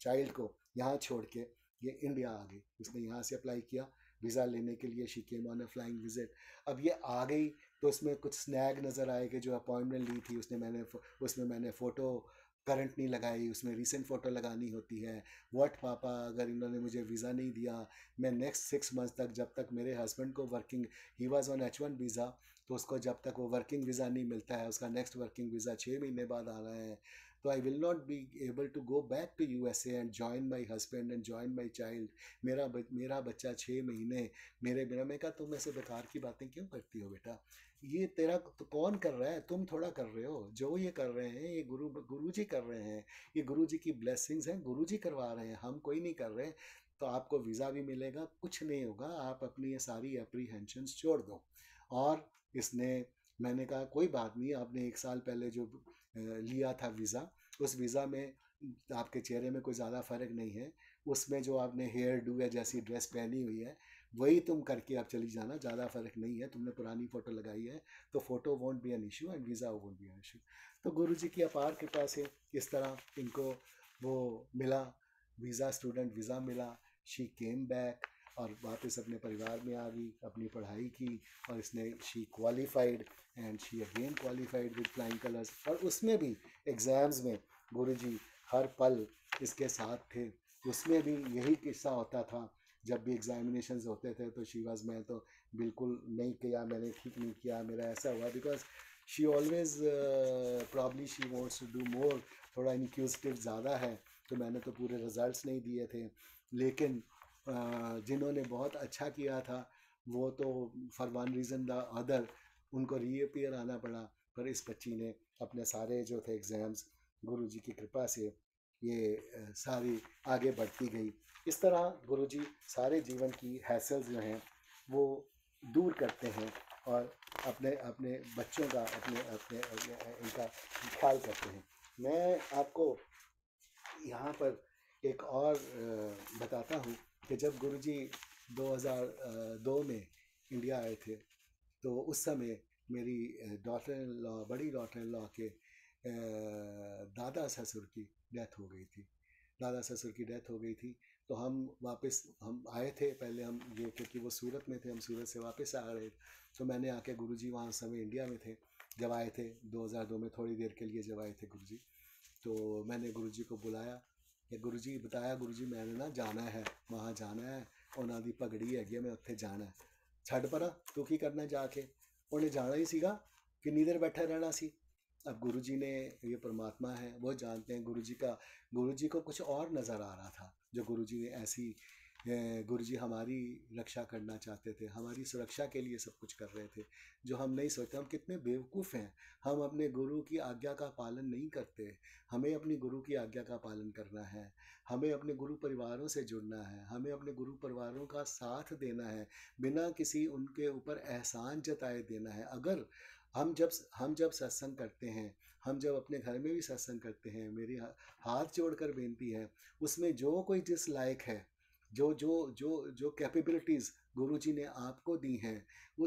S2: चाइल्ड को यहाँ छोड़ के ये इंडिया आ गई उसने यहाँ से अप्लाई किया वीज़ा लेने के लिए she came on a flying visit अब ये आ गई तो उसमें कुछ स्नैग नज़र आए कि जो अपॉइंटमेंट ली थी उसने मैंने उसमें मैंने फ़ोटो करंट नहीं लगाई उसमें रीसेंट फ़ोटो लगानी होती है व्हाट पापा अगर इन्होंने मुझे वीज़ा नहीं दिया मैं नेक्स्ट सिक्स मंथ तक जब तक मेरे हस्बैंड को working he was on H one visa तो उसको जब तक वो वर्किंग वीज़ा नहीं मिलता है उसका नेक्स्ट वर्किंग वीज़ा छः महीने बाद आ रहा है तो I will not be able to go back to U S and join my husband and join my child मेरा मेरा बच्चा छः महीने मेरे बिना मैं कहा तुम ऐसे बेकार की बातें क्यों करती हो बेटा ये तेरा तो कौन कर रहा है तुम थोड़ा कर रहे हो जो ये कर रहे हैं ये गुरु गुरु जी कर रहे हैं ये गुरु जी की ब्लेसिंग्स हैं गुरु जी करवा रहे हैं हम कोई नहीं कर रहे तो आपको वीज़ा भी मिलेगा कुछ नहीं होगा आप अपनी ये सारी अप्रीहेंशंस छोड़ दो और इसने मैंने कहा कोई बात नहीं आपने एक साल पहले जो लिया था वीज़ा उस वीज़ा में आपके चेहरे में कोई ज़्यादा फ़र्क नहीं है उसमें जो आपने हेयर डू या जैसी ड्रेस पहनी हुई है वही तुम करके आप चली जाना ज़्यादा फ़र्क नहीं है तुमने पुरानी फ़ोटो लगाई है तो photo won't be an issue and visa won't be an issue तो गुरु जी की अपार कृपा से इस तरह इनको वो मिला वीज़ा स्टूडेंट वीज़ा मिला शी केम बैक और वापस अपने परिवार में आ गई अपनी पढ़ाई की और इसने she qualified and she again qualified with flying colours और उसमें भी एग्ज़ाम्स में गुरु जी हर पल इसके साथ थे उसमें भी यही किस्सा होता था जब भी एग्जामिनेशन होते थे तो शिवाज मैं तो बिल्कुल नहीं किया मैंने ठीक नहीं किया मेरा ऐसा हुआ because she always probably she wants to do more थोड़ा इनक्यूजटिव ज़्यादा है तो मैंने तो पूरे रिज़ल्ट नहीं दिए थे लेकिन जिन्होंने बहुत अच्छा किया था वो तो for one reason the other उनको रीअपियर आना पड़ा पर इस बच्ची ने अपने सारे जो थे एग्ज़ाम्स गुरु जी की कृपा से ये सारी आगे बढ़ती गई इस तरह गुरु जी सारे जीवन की हैसल जो हैं वो दूर करते हैं और अपने अपने बच्चों का अपने अपने, अपने इनका ख्याल करते हैं मैं आपको यहाँ पर एक और बताता हूँ कि जब गुरुजी 2002 में इंडिया आए थे तो उस समय मेरी डॉटर इन लॉ बड़ी डॉटर इन लॉ के दादा ससुर की डेथ हो गई थी दादा ससुर की डेथ हो गई थी तो हम वापस हम आए थे पहले हम ये क्योंकि वो सूरत में थे हम सूरत से वापस आ रहे तो मैंने आके गुरु जी वहाँ समय इंडिया में थे जब आए थे 2002 में थोड़ी देर के लिए जब आए थे गुरु जी तो मैंने गुरु जी को बुलाया ये गुरु जी बताया गुरु जी मैंने ना जाना है वहाँ जाना है उन्होंने पगड़ी हैगी मैं उत्थे जाना है छड़ पर तू कि करना जाके उन्हें जाना ही सीगा किन्नी देर बैठा रहना सी अब गुरु जी ने ये परमात्मा है वो जानते हैं गुरु जी का गुरु जी को कुछ और नज़र आ रहा था जो गुरु जी ने ऐसी गुरु जी हमारी रक्षा करना चाहते थे हमारी सुरक्षा के लिए सब कुछ कर रहे थे जो हम नहीं सोचते हम कितने बेवकूफ़ हैं हम अपने गुरु की आज्ञा का पालन नहीं करते हमें अपने गुरु की आज्ञा का पालन करना है हमें अपने गुरु परिवारों से जुड़ना है हमें अपने गुरु परिवारों का साथ देना है बिना किसी उनके ऊपर एहसान जताए देना है अगर हम जब हम जब सत्संग करते हैं हम जब अपने घर में भी सत्संग करते हैं मेरी हाथ जोड़कर बेनती है उसमें जो कोई जिस लायक है जो जो जो जो कैपेबिलिटीज़ गुरु जी ने आपको दी हैं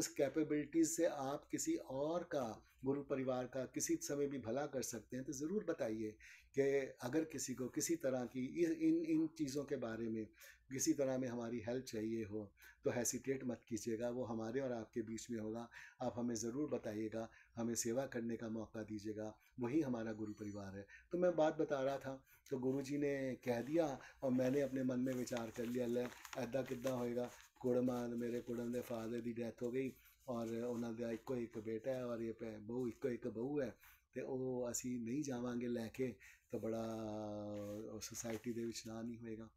S2: उस कैपेबिलिटीज़ से आप किसी और का गुरु परिवार का किसी समय भी भला कर सकते हैं तो ज़रूर बताइए कि अगर किसी को किसी तरह की इन इन चीज़ों के बारे में किसी तरह में हमारी हेल्प चाहिए हो तो हैसीटेट मत कीजिएगा वो हमारे और आपके बीच में होगा आप हमें ज़रूर बताइएगा हमें सेवा करने का मौका दीजिएगा वही हमारा गुरु परिवार है तो मैं बात बता रहा था तो गुरु जी ने कह दिया और मैंने अपने मन में विचार कर लिया अल्लाह ऐदा किदा होएगा कुड़मान मेरे कुड़म के फादर की डेथ हो गई और उन्होंने इको एक बेटा है और ये बहू इको एक बहू है तो वह असी नहीं जावे लैके तो बड़ा सुसायटी के ना नहीं होएगा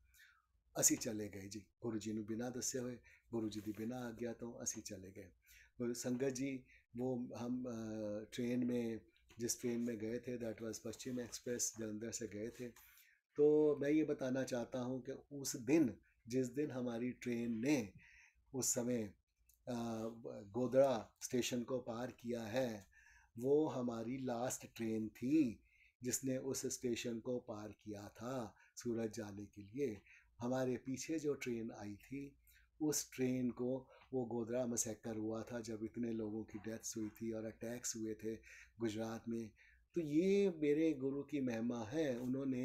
S2: असी चले गए जी गुरु जी ने बिना दस हुए गुरु जी की बिना आज्ञा तो असी चले गए गुरु संगत जी वो हम ट्रेन में जिस ट्रेन में गए थे that was Paschim express Jalandhar से गए थे तो मैं ये बताना चाहता हूँ कि उस दिन जिस दिन हमारी ट्रेन ने उस समय गोदड़ा स्टेशन को पार किया है वो हमारी लास्ट ट्रेन थी जिसने उस स्टेशन को पार किया था सूरज जाने के लिए हमारे पीछे जो ट्रेन आई थी उस ट्रेन को वो गोदरा मसैक्कर हुआ था जब इतने लोगों की डेथ्स हुई थी और अटैक्स हुए थे गुजरात में तो ये मेरे गुरु की महिमा है उन्होंने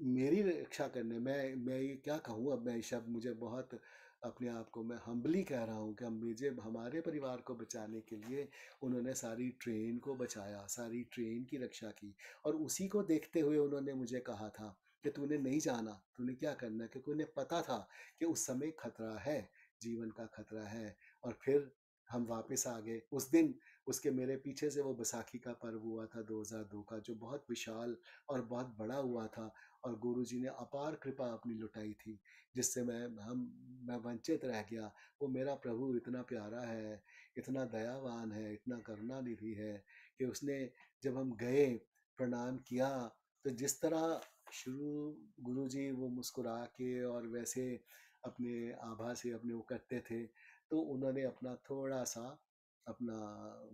S2: मेरी रक्षा करने मैं मैं ये क्या कहूँ अब मैं शब्द मुझे बहुत अपने आप को मैं हम्बली कह रहा हूँ कि हम मुझे हमारे परिवार को बचाने के लिए उन्होंने सारी ट्रेन को बचाया सारी ट्रेन की रक्षा की और उसी को देखते हुए उन्होंने मुझे कहा था कि तूने नहीं जाना तूने क्या करना क्योंकि उन्हें पता था कि उस समय खतरा है जीवन का खतरा है और फिर हम वापस आ गए उस दिन उसके मेरे पीछे से वो बैसाखी का पर्व हुआ था 2002 का जो बहुत विशाल और बहुत बड़ा हुआ था और गुरु जी ने अपार कृपा अपनी लुटाई थी जिससे मैं हम मैं वंचित रह गया वो मेरा प्रभु इतना प्यारा है इतना दयावान है इतना करुणा निधि है कि उसने जब हम गए प्रणाम किया तो जिस तरह शुरू गुरु जी वो मुस्कुरा के और वैसे अपने आभा से अपने वो करते थे तो उन्होंने अपना थोड़ा सा अपना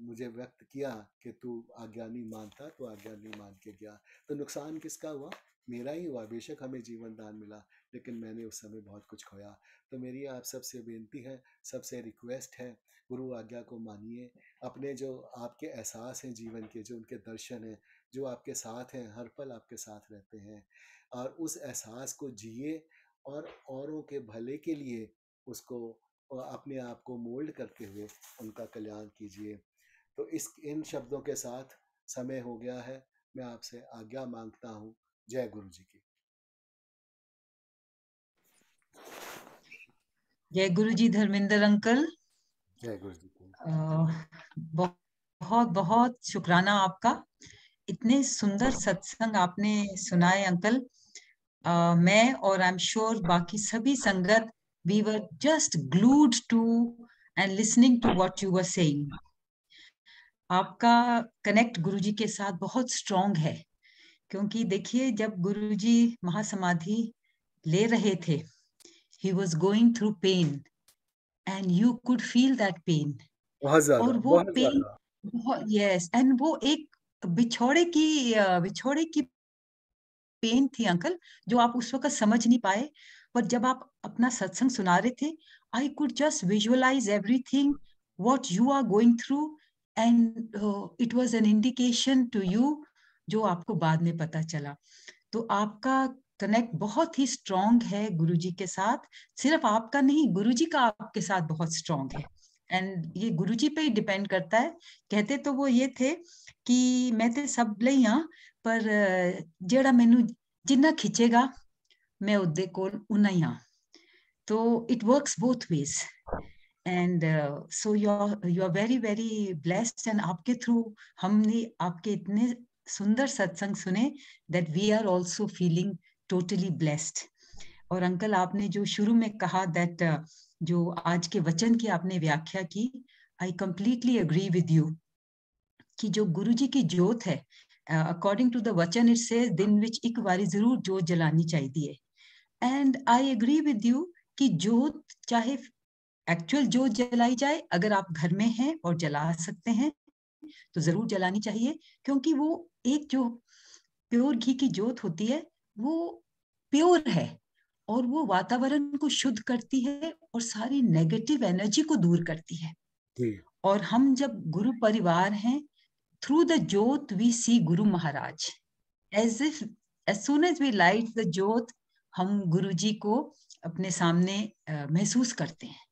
S2: मुझे व्यक्त किया कि तू आज्ञा नहीं मानता तो आज्ञा नहीं मान के गया तो नुकसान किसका हुआ मेरा ही हुआ बेशक हमें जीवन दान मिला लेकिन मैंने उस समय बहुत कुछ खोया तो मेरी आप सबसे बेनती है सबसे रिक्वेस्ट है गुरु आज्ञा को मानिए अपने जो आपके एहसास हैं जीवन के जो उनके दर्शन हैं जो आपके साथ हैं हर पल आपके साथ रहते हैं और उस एहसास को जिए और औरों के भले के लिए उसको अपने आप को मोल्ड करते हुए उनका कल्याण कीजिए तो इस इन शब्दों के साथ समय हो गया है मैं आपसे आज्ञा मांगता हूँ जय गुरु जी की
S3: जय गुरु जी धर्मेंद्र अंकल जय गुरु जी बहुत बहुत शुक्राना आपका इतने सुंदर सत्संग आपने सुनाए अंकल uh, मैं और आई एम श्योर बाकी सभी संगत we were just glued to and listening to what you were saying आपका कनेक्ट गुरुजी के साथ बहुत स्ट्रॉन्ग है क्योंकि देखिए जब गुरुजी महासमाधि ले रहे थे he was going through pain and you could feel that pain
S2: और वो
S3: पेन यस एंड वो एक बिछोड़े की बिछोड़े की पेन थी अंकल जो आप उस वक्त समझ नहीं पाए पर जब आप अपना सत्संग सुना रहे थे I could just visualise everything what you are going through and it was an indication to you जो आपको बाद में पता चला तो आपका कनेक्ट बहुत ही स्ट्रांग है गुरुजी के साथ सिर्फ आपका नहीं गुरुजी का आपके साथ बहुत स्ट्रांग है एंड ये गुरुजी पे ही डिपेंड करता है कहते तो वो ये थे कि मैं तो सब ਲਈ हाँ पर जेड़ा मेनू जिन्ना ਖਿੱਚੇਗਾ मैं उदे को ਉਨਾ ਹੀ ਆ तो it works both ways and uh, so you're you're very very blessed and आपके थ्रू हमने आपके इतने सुंदर सत्संग सुने that we are also feeling totally blessed और अंकल आपने जो शुरू में कहा दैट uh, जो आज के वचन की आपने व्याख्या की I completely agree with you कि जो गुरु जी की ज्योत है अकॉर्डिंग टू द वचन इट से दिन विच एक बारी जरूर ज्योत जलानी चाहती है and I agree with you कि ज्योत चाहे एक्चुअल ज्योत जलाई जाए अगर आप घर में हैं और जला सकते हैं तो जरूर जलानी चाहिए क्योंकि वो एक जो प्योर घी की जोत होती है वो प्योर है और वो वातावरण को शुद्ध करती है और सारी नेगेटिव एनर्जी को दूर करती है और हम जब गुरु परिवार हैं through the jot we see Guru Maharaj as if as soon as we light the jot हम गुरु जी को अपने सामने महसूस करते हैं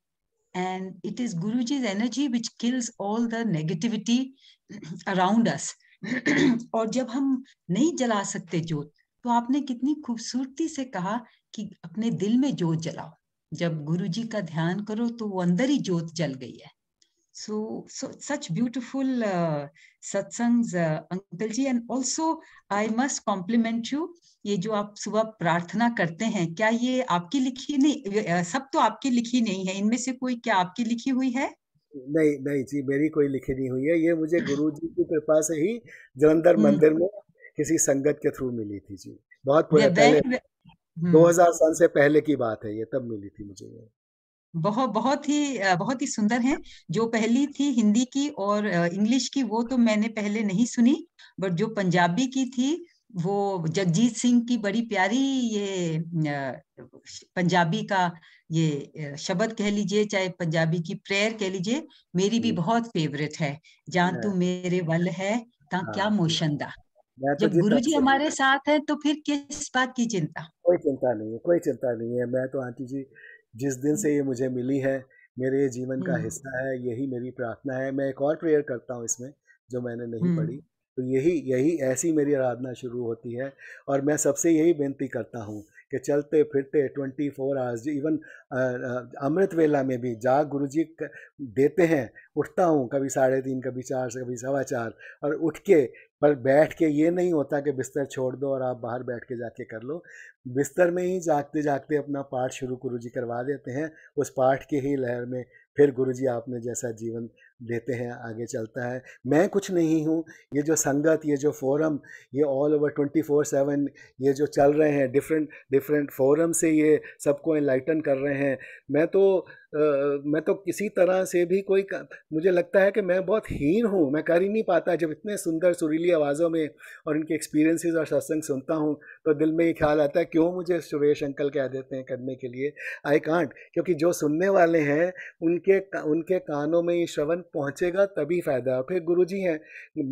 S3: And it is Guruji's energy which kills all the negativity around us. और जब हम नहीं जला सकते ज्योत तो आपने कितनी खूबसूरती से कहा कि अपने दिल में जोत जलाओ जब गुरुजी का ध्यान करो तो वो अंदर ही ज्योत जल गई है So, so such beautiful uh, satsangs, uh, Uncle ji and also I must compliment you. ये जो आप सुबह प्रार्थना करते हैं क्या ये आपकी लिखी नहीं सब तो आपकी लिखी नहीं है इनमें से कोई क्या आपकी लिखी हुई है
S2: नहीं नहीं जी मेरी कोई लिखी नहीं हुई है ये मुझे गुरु जी की कृपा से ही जलंधर हम्म। मंदिर में किसी संगत के थ्रू मिली थी जी बहुत पुराने दो हम्म। हजार साल से पहले की बात है ये तब मिली थी मुझे ये
S3: बहुत बहुत ही बहुत ही सुंदर हैं जो पहली थी हिंदी की और इंग्लिश की वो तो मैंने पहले नहीं सुनी बट जो पंजाबी की थी वो जगजीत सिंह की बड़ी प्यारी ये पंजाबी का ये शब्द कह लीजिए चाहे पंजाबी की प्रेयर कह लीजिए मेरी भी बहुत फेवरेट है जहाँ तू मेरे वल है ता हाँ, क्या मोशंदा
S2: तो जब तो गुरु जी हमारे
S3: साथ है तो फिर किस बात की चिंता
S2: कोई चिंता नहीं है कोई चिंता नहीं है मैं तो आंटी जी जिस दिन से ये मुझे मिली है मेरे जीवन का हिस्सा है यही मेरी प्रार्थना है मैं एक और प्रेयर करता हूँ इसमें जो मैंने नहीं पढ़ी तो यही यही ऐसी मेरी आराधना शुरू होती है और मैं सबसे यही विनती करता हूँ कि चलते फिरते ट्वेंटी फोर आवर्स इवन अमृत वेला में भी जाग गुरु जी देते हैं उठता हूँ कभी साढ़े तीन कभी चार से कभी सवा चार और उठ के पर बैठ के ये नहीं होता कि बिस्तर छोड़ दो और आप बाहर बैठ के जाके कर लो बिस्तर में ही जागते जागते अपना पाठ शुरू गुरु जी करवा देते हैं उस पाठ के ही लहर में फिर गुरु जी आपने जैसा जीवन देते हैं आगे चलता है मैं कुछ नहीं हूँ ये जो संगत ये जो फोरम ये all over twenty four seven ये जो चल रहे हैं डिफरेंट डिफरेंट फोरम से ये सबको इनलाइटन कर रहे हैं मैं तो मैं तो किसी तरह से भी कोई मुझे लगता है कि मैं बहुत हीन हूँ मैं कर ही नहीं पाता जब इतने सुंदर सुरीली आवाज़ों में और उनके एक्सपीरियंसेस और सत्संग सुनता हूँ तो दिल में ये ख्याल आता है क्यों मुझे सुरेश अंकल कह देते हैं करने के लिए आई कांट क्योंकि जो सुनने वाले हैं उनके उनके कानों में ये श्रवण पहुँचेगा तभी फ़ायदा फिर गुरु जी हैं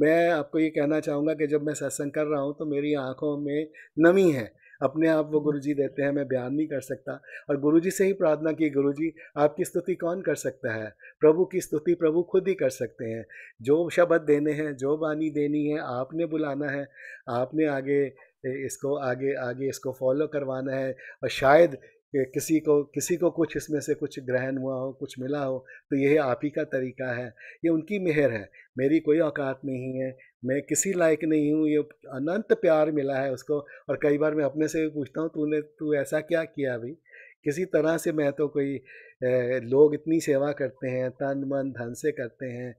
S2: मैं आपको ये कहना चाहूँगा कि जब मैं सत्संग कर रहा हूँ तो मेरी आँखों में नमी है अपने आप वो गुरुजी देते हैं मैं बयान नहीं कर सकता और गुरुजी से ही प्रार्थना की गुरुजी आपकी स्तुति कौन कर सकता है प्रभु की स्तुति प्रभु खुद ही कर सकते हैं जो शब्द देने हैं जो वाणी देनी है आपने बुलाना है आपने आगे इसको आगे आगे इसको फॉलो करवाना है और शायद कि किसी को किसी को कुछ इसमें से कुछ ग्रहण हुआ हो कुछ मिला हो तो यह आप ही का तरीका है ये उनकी मेहर है मेरी कोई औकात नहीं है मैं किसी लायक नहीं हूँ ये अनंत प्यार मिला है उसको और कई बार मैं अपने से भी पूछता हूँ तूने तू ऐसा क्या किया भाई किसी तरह से मैं तो कोई ए, लोग इतनी सेवा करते हैं तन मन धन से करते हैं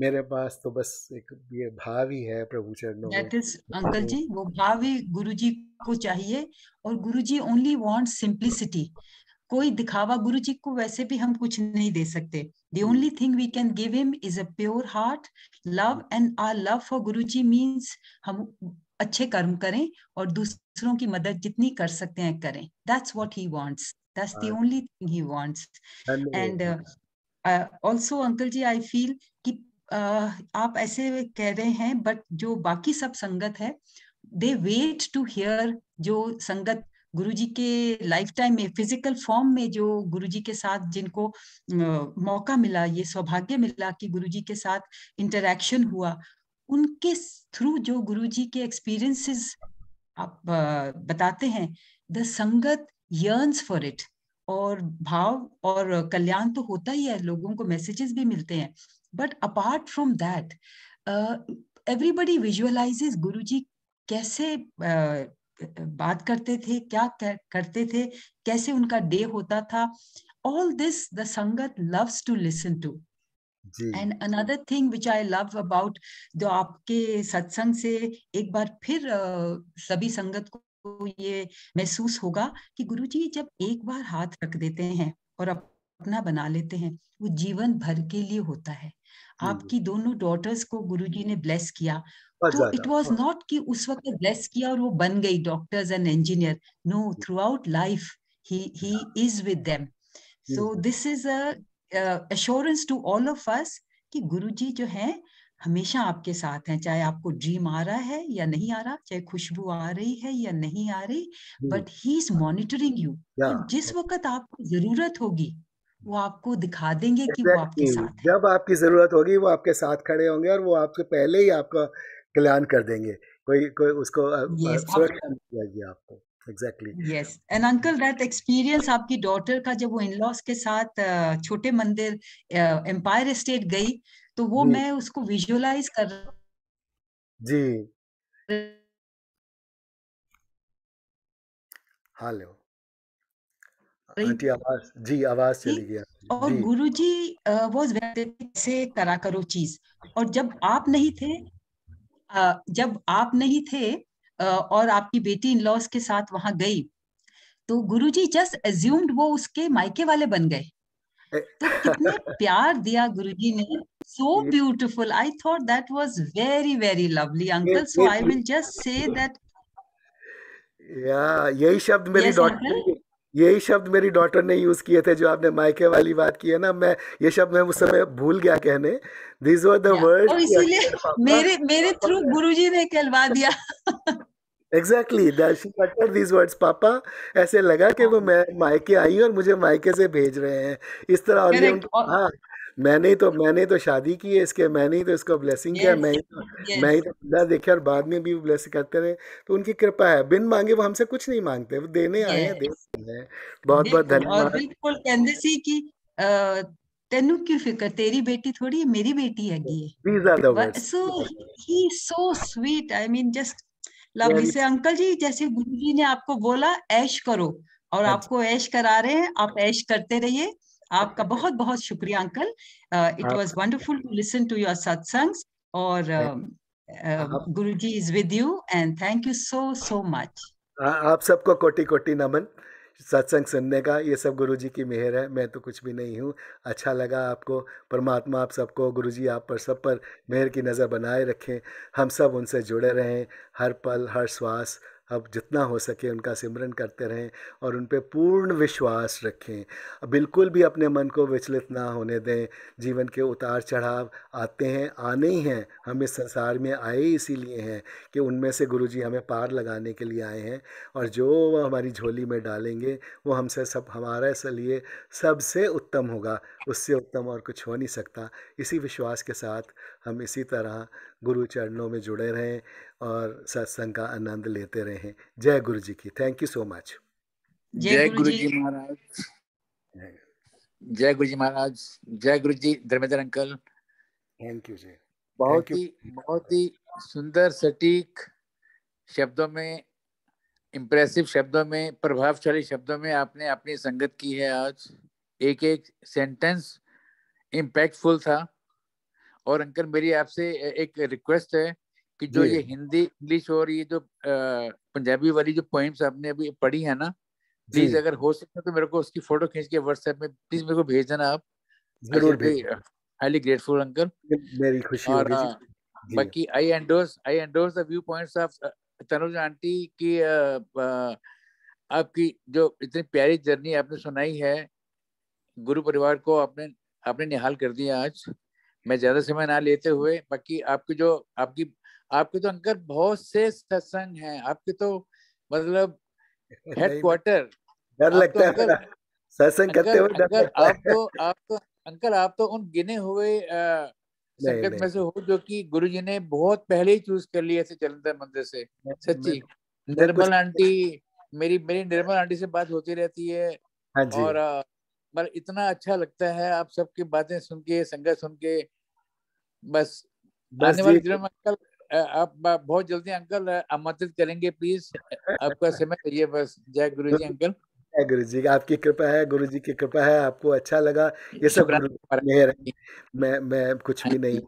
S2: मेरे पास तो बस एक ये भाव ही है प्रभु चरणों दैट इज अंकल जी
S3: वो भाव ही गुरु जी को चाहिए और गुरु जी ओनली वांट सिंप्लिसिटी कोई दिखावा गुरु जी को वैसे भी हम कुछ नहीं दे सकते the only thing we can give him is a pure heart love and our love for Guru ji हम अच्छे कर्म करें और दूसरों की मदद जितनी कर सकते हैं करें that's what he wants that's the only thing he wants and also uncle ji I feel आप ऐसे कह रहे हैं बट जो बाकी सब संगत है दे वेट टू हियर जो संगत गुरुजी के लाइफ टाइम में फिजिकल फॉर्म में जो गुरुजी के साथ जिनको मौका मिला ये सौभाग्य मिला कि गुरुजी के साथ इंटरेक्शन हुआ उनके थ्रू जो गुरुजी के एक्सपीरियंसेस आप बताते हैं द संगत यर्न्स फॉर इट और भाव और कल्याण तो होता ही है लोगों को मैसेजेस भी मिलते हैं but apart from that everybody visualises Guru ji कैसे uh, बात करते थे क्या करते थे कैसे उनका डे होता था all this the sangat loves to listen to and another thing which I love about जो आपके सत्संग से एक बार फिर uh, सभी संगत को ये महसूस होगा कि गुरु जी जब एक बार हाथ रख देते हैं और अपना बना लेते हैं वो जीवन भर के लिए होता है आपकी दोनों डॉटर्स को गुरुजी ने ब्लेस किया तो इट वाज नॉट कि उस वक्त ब्लेस किया और वो बन गई doctors and engineer no throughout life he he is with them so this is assurance to all of us कि गुरुजी जो है हमेशा आपके साथ हैं चाहे आपको ड्रीम आ रहा है या नहीं आ रहा चाहे खुशबू आ रही है या नहीं आ रही but he is monitoring you जिस वक्त आपको जरूरत होगी वो आपको दिखा देंगे कि वो आपके साथ
S2: जब आपकी ज़रूरत होगी वो आपके साथ खड़े होंगे और वो आपसे पहले ही आपका कल्याण कर देंगे कोई कोई उसको yes, आपको exactly
S3: yes and uncle that experience आपकी डॉटर का जब वो इन लॉस के साथ छोटे मंदिर एम्पायर स्टेट गई तो वो मैं उसको विजुअलाइज कर
S2: जी हेलो आंटी आवाज जी आवाज चली गया और गुरु
S3: जी वॉज से करा करो चीज और जब आप नहीं थे जब आप नहीं थे और आपकी बेटी इन लॉस के साथ वहां गई तो गुरुजी जस्ट एज्यूम्ड वो उसके मायके वाले बन गए तो कितने प्यार दिया गुरुजी ने so beautiful I thought that was very very lovely uncle so I will just say that
S2: या यही शब्द मेरी डॉटर यही शब्द मेरी डॉटर ने यूज़ किए थे जो आपने मायके वाली बात की है ना मैं ये शब्द मैं उस समय भूल गया कहने दिस वर द वर्ड इसीलिए मेरे
S3: मेरे थ्रू गुरुजी ने कहलवा दिया
S2: एग्जैक्टली दटर दीज वर्ड्स पापा ऐसे लगा कि वो हाँ। मैं मायके आई और मुझे मायके से भेज रहे हैं इस तरह और हाँ मैंने तो हाँ। मैंने तो शादी की है इसके मैंने ही तो इसको ब्लेसिंग किया मैं ही तो मैं ही तो खुदा देखे और बाद में भी ब्लेस करते रहे तो उनकी कृपा है बिन मांगे वो हमसे कुछ नहीं मांगते वो देने आए हैं देते हैं बहुत बहुत धन्यवाद
S3: बिल्कुल कहते सी कि ਤੈਨੂੰ ਕੀ ਫਿਕਰ ਤੇਰੀ बेटी ਥੋੜੀ ਹੈ ਮੇਰੀ ਬੇਟੀ ਹੈਗੀ ਹੈ
S2: these are the words
S3: so ਹੀ लवली से अंकल जी जैसे गुरु जी ने आपको बोला ऐश करो और हाँ आपको ऐश करा रहे हैं आप ऐश करते रहिए आपका बहुत बहुत शुक्रिया uncle it was wonderful to listen to your satsang और Guru ji is with you and thank you so so much
S2: आप सबको कोटि कोटि नमन सत्संग सुनने का ये सब गुरु जी की मेहर है मैं तो कुछ भी नहीं हूँ अच्छा लगा आपको परमात्मा आप सबको गुरु जी आप पर सब पर मेहर की नज़र बनाए रखें हम सब उनसे जुड़े रहें हर पल हर श्वास अब जितना हो सके उनका सिमरन करते रहें और उन पर पूर्ण विश्वास रखें बिल्कुल भी अपने मन को विचलित ना होने दें जीवन के उतार चढ़ाव आते हैं आने ही हैं हम इस संसार में आए इसीलिए हैं कि उनमें से गुरु जी हमें पार लगाने के लिए आए हैं और जो वह हमारी झोली में डालेंगे वो हमसे सब हमारे से लिए सबसे उत्तम होगा उससे उत्तम और कुछ हो नहीं सकता इसी विश्वास के साथ हम इसी तरह गुरु चरणों में जुड़े रहें और सत्संग का आनंद लेते रहें
S1: जय गुरु जी की थैंक यू सो मच जय गुरु जी महाराज जय गुरु जी महाराज जय गुरु ji Dharmendra uncle thank you जी बहुत ही बहुत ही सुंदर सटीक शब्दों में इम्प्रेसिव शब्दों में प्रभावशाली शब्दों में आपने अपनी संगत की है आज एक एक सेंटेंस इम्पैक्टफुल था और अंकल मेरी आपसे एक रिक्वेस्ट है कि जो ये हिंदी इंग्लिश और ये जो पंजाबी वाली जो पोइम्स आपने अभी पढ़ी है ना प्लीज अगर हो सके तो मेरे को उसकी फोटो खींच के व्हाट्सएप में प्लीज मेरे को भेज देना आप जरूर हाईली ग्रेटफुल अंकल मेरी खुशी और बाकी I endorse I endorse the viewpoints of Tanuj aunty की आपकी जो इतनी प्यारी जर्नी आपने सुनाई है गुरु परिवार को आपने आपने निहाल कर दिया आज मैं ज्यादा समय ना लेते हुए बाकी आपकी जो आपकी आपके तो अंकल बहुत से सत्संग हैं आपके तो मतलब हेडक्वार्टर डर तो लगता है सत्संग करते हुए डर लगता आप तो आप तो अंकल आप तो उन गिने हुए संकट में से हो जो कि गुरुजी ने बहुत पहले ही चूज कर लिया थे चलंदर मंदिर से सच्ची तो निर्मल आंटी मेरी मेरी निर्मल आंटी से बात होती रहती है हाँ जी। और पर मतलब इतना अच्छा लगता है आप सबकी बातें सुन के संगत सुन के बस
S2: आने वाले दिनों में
S1: अंकल आप बहुत जल्दी अंकल आमंत्रित करेंगे प्लीज आपका समय ये बस जय गुरु जी अंकल
S2: जय गुरु जी आपकी कृपा है गुरु जी की कृपा है आपको अच्छा लगा ये सब मेहर मैं मैं कुछ भी हाँ नहीं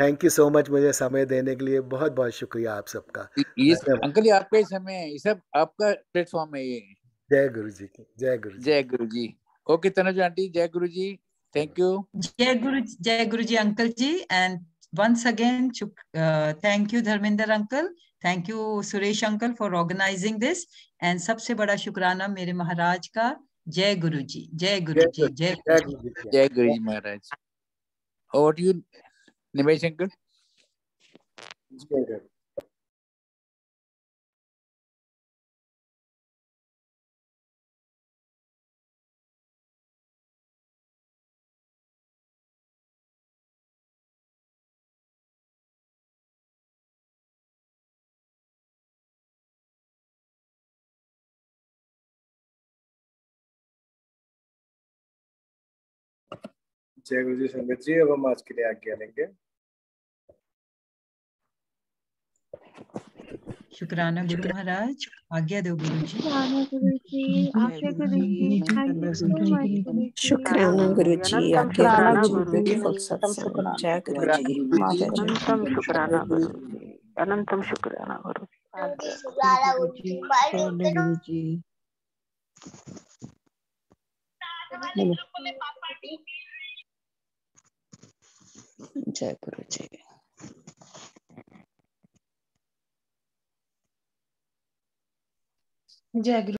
S2: थैंक यू सो
S1: मच मुझे समय देने के लिए बहुत बहुत शुक्रिया आप सबका अंकल आपका ही समय है ये सब आपका प्लेटफॉर्म है ये जय गुरु जी की जय गुरु जय गुरु जी ओके तनुजा आंटी जय गुरुजी थैंक यू जय गुरु जय Guruji uncle ji and once
S3: again thank you Dharmendra uncle thank you Suresh uncle for organising this and सबसे बड़ा शुक्राना मेरे महाराज का जय गुरु जी जय गुरुजी जय जय गुरुजी महाराज और यू निमेश अंकल जय गुरुजी जय गुरु जी संगत जी अब हम आज के लिए आज्ञा लेंगे शुक्राना गुरु महाराज आज्ञा दो गुरु जी शुक्राना गुरु जी आज्ञा गुरु जी जय गुरु जी अनंतम
S1: शुक्राना गुरु जी अनंतम शुक्राना गुरु जी
S3: जय गुरु जी जय गुरु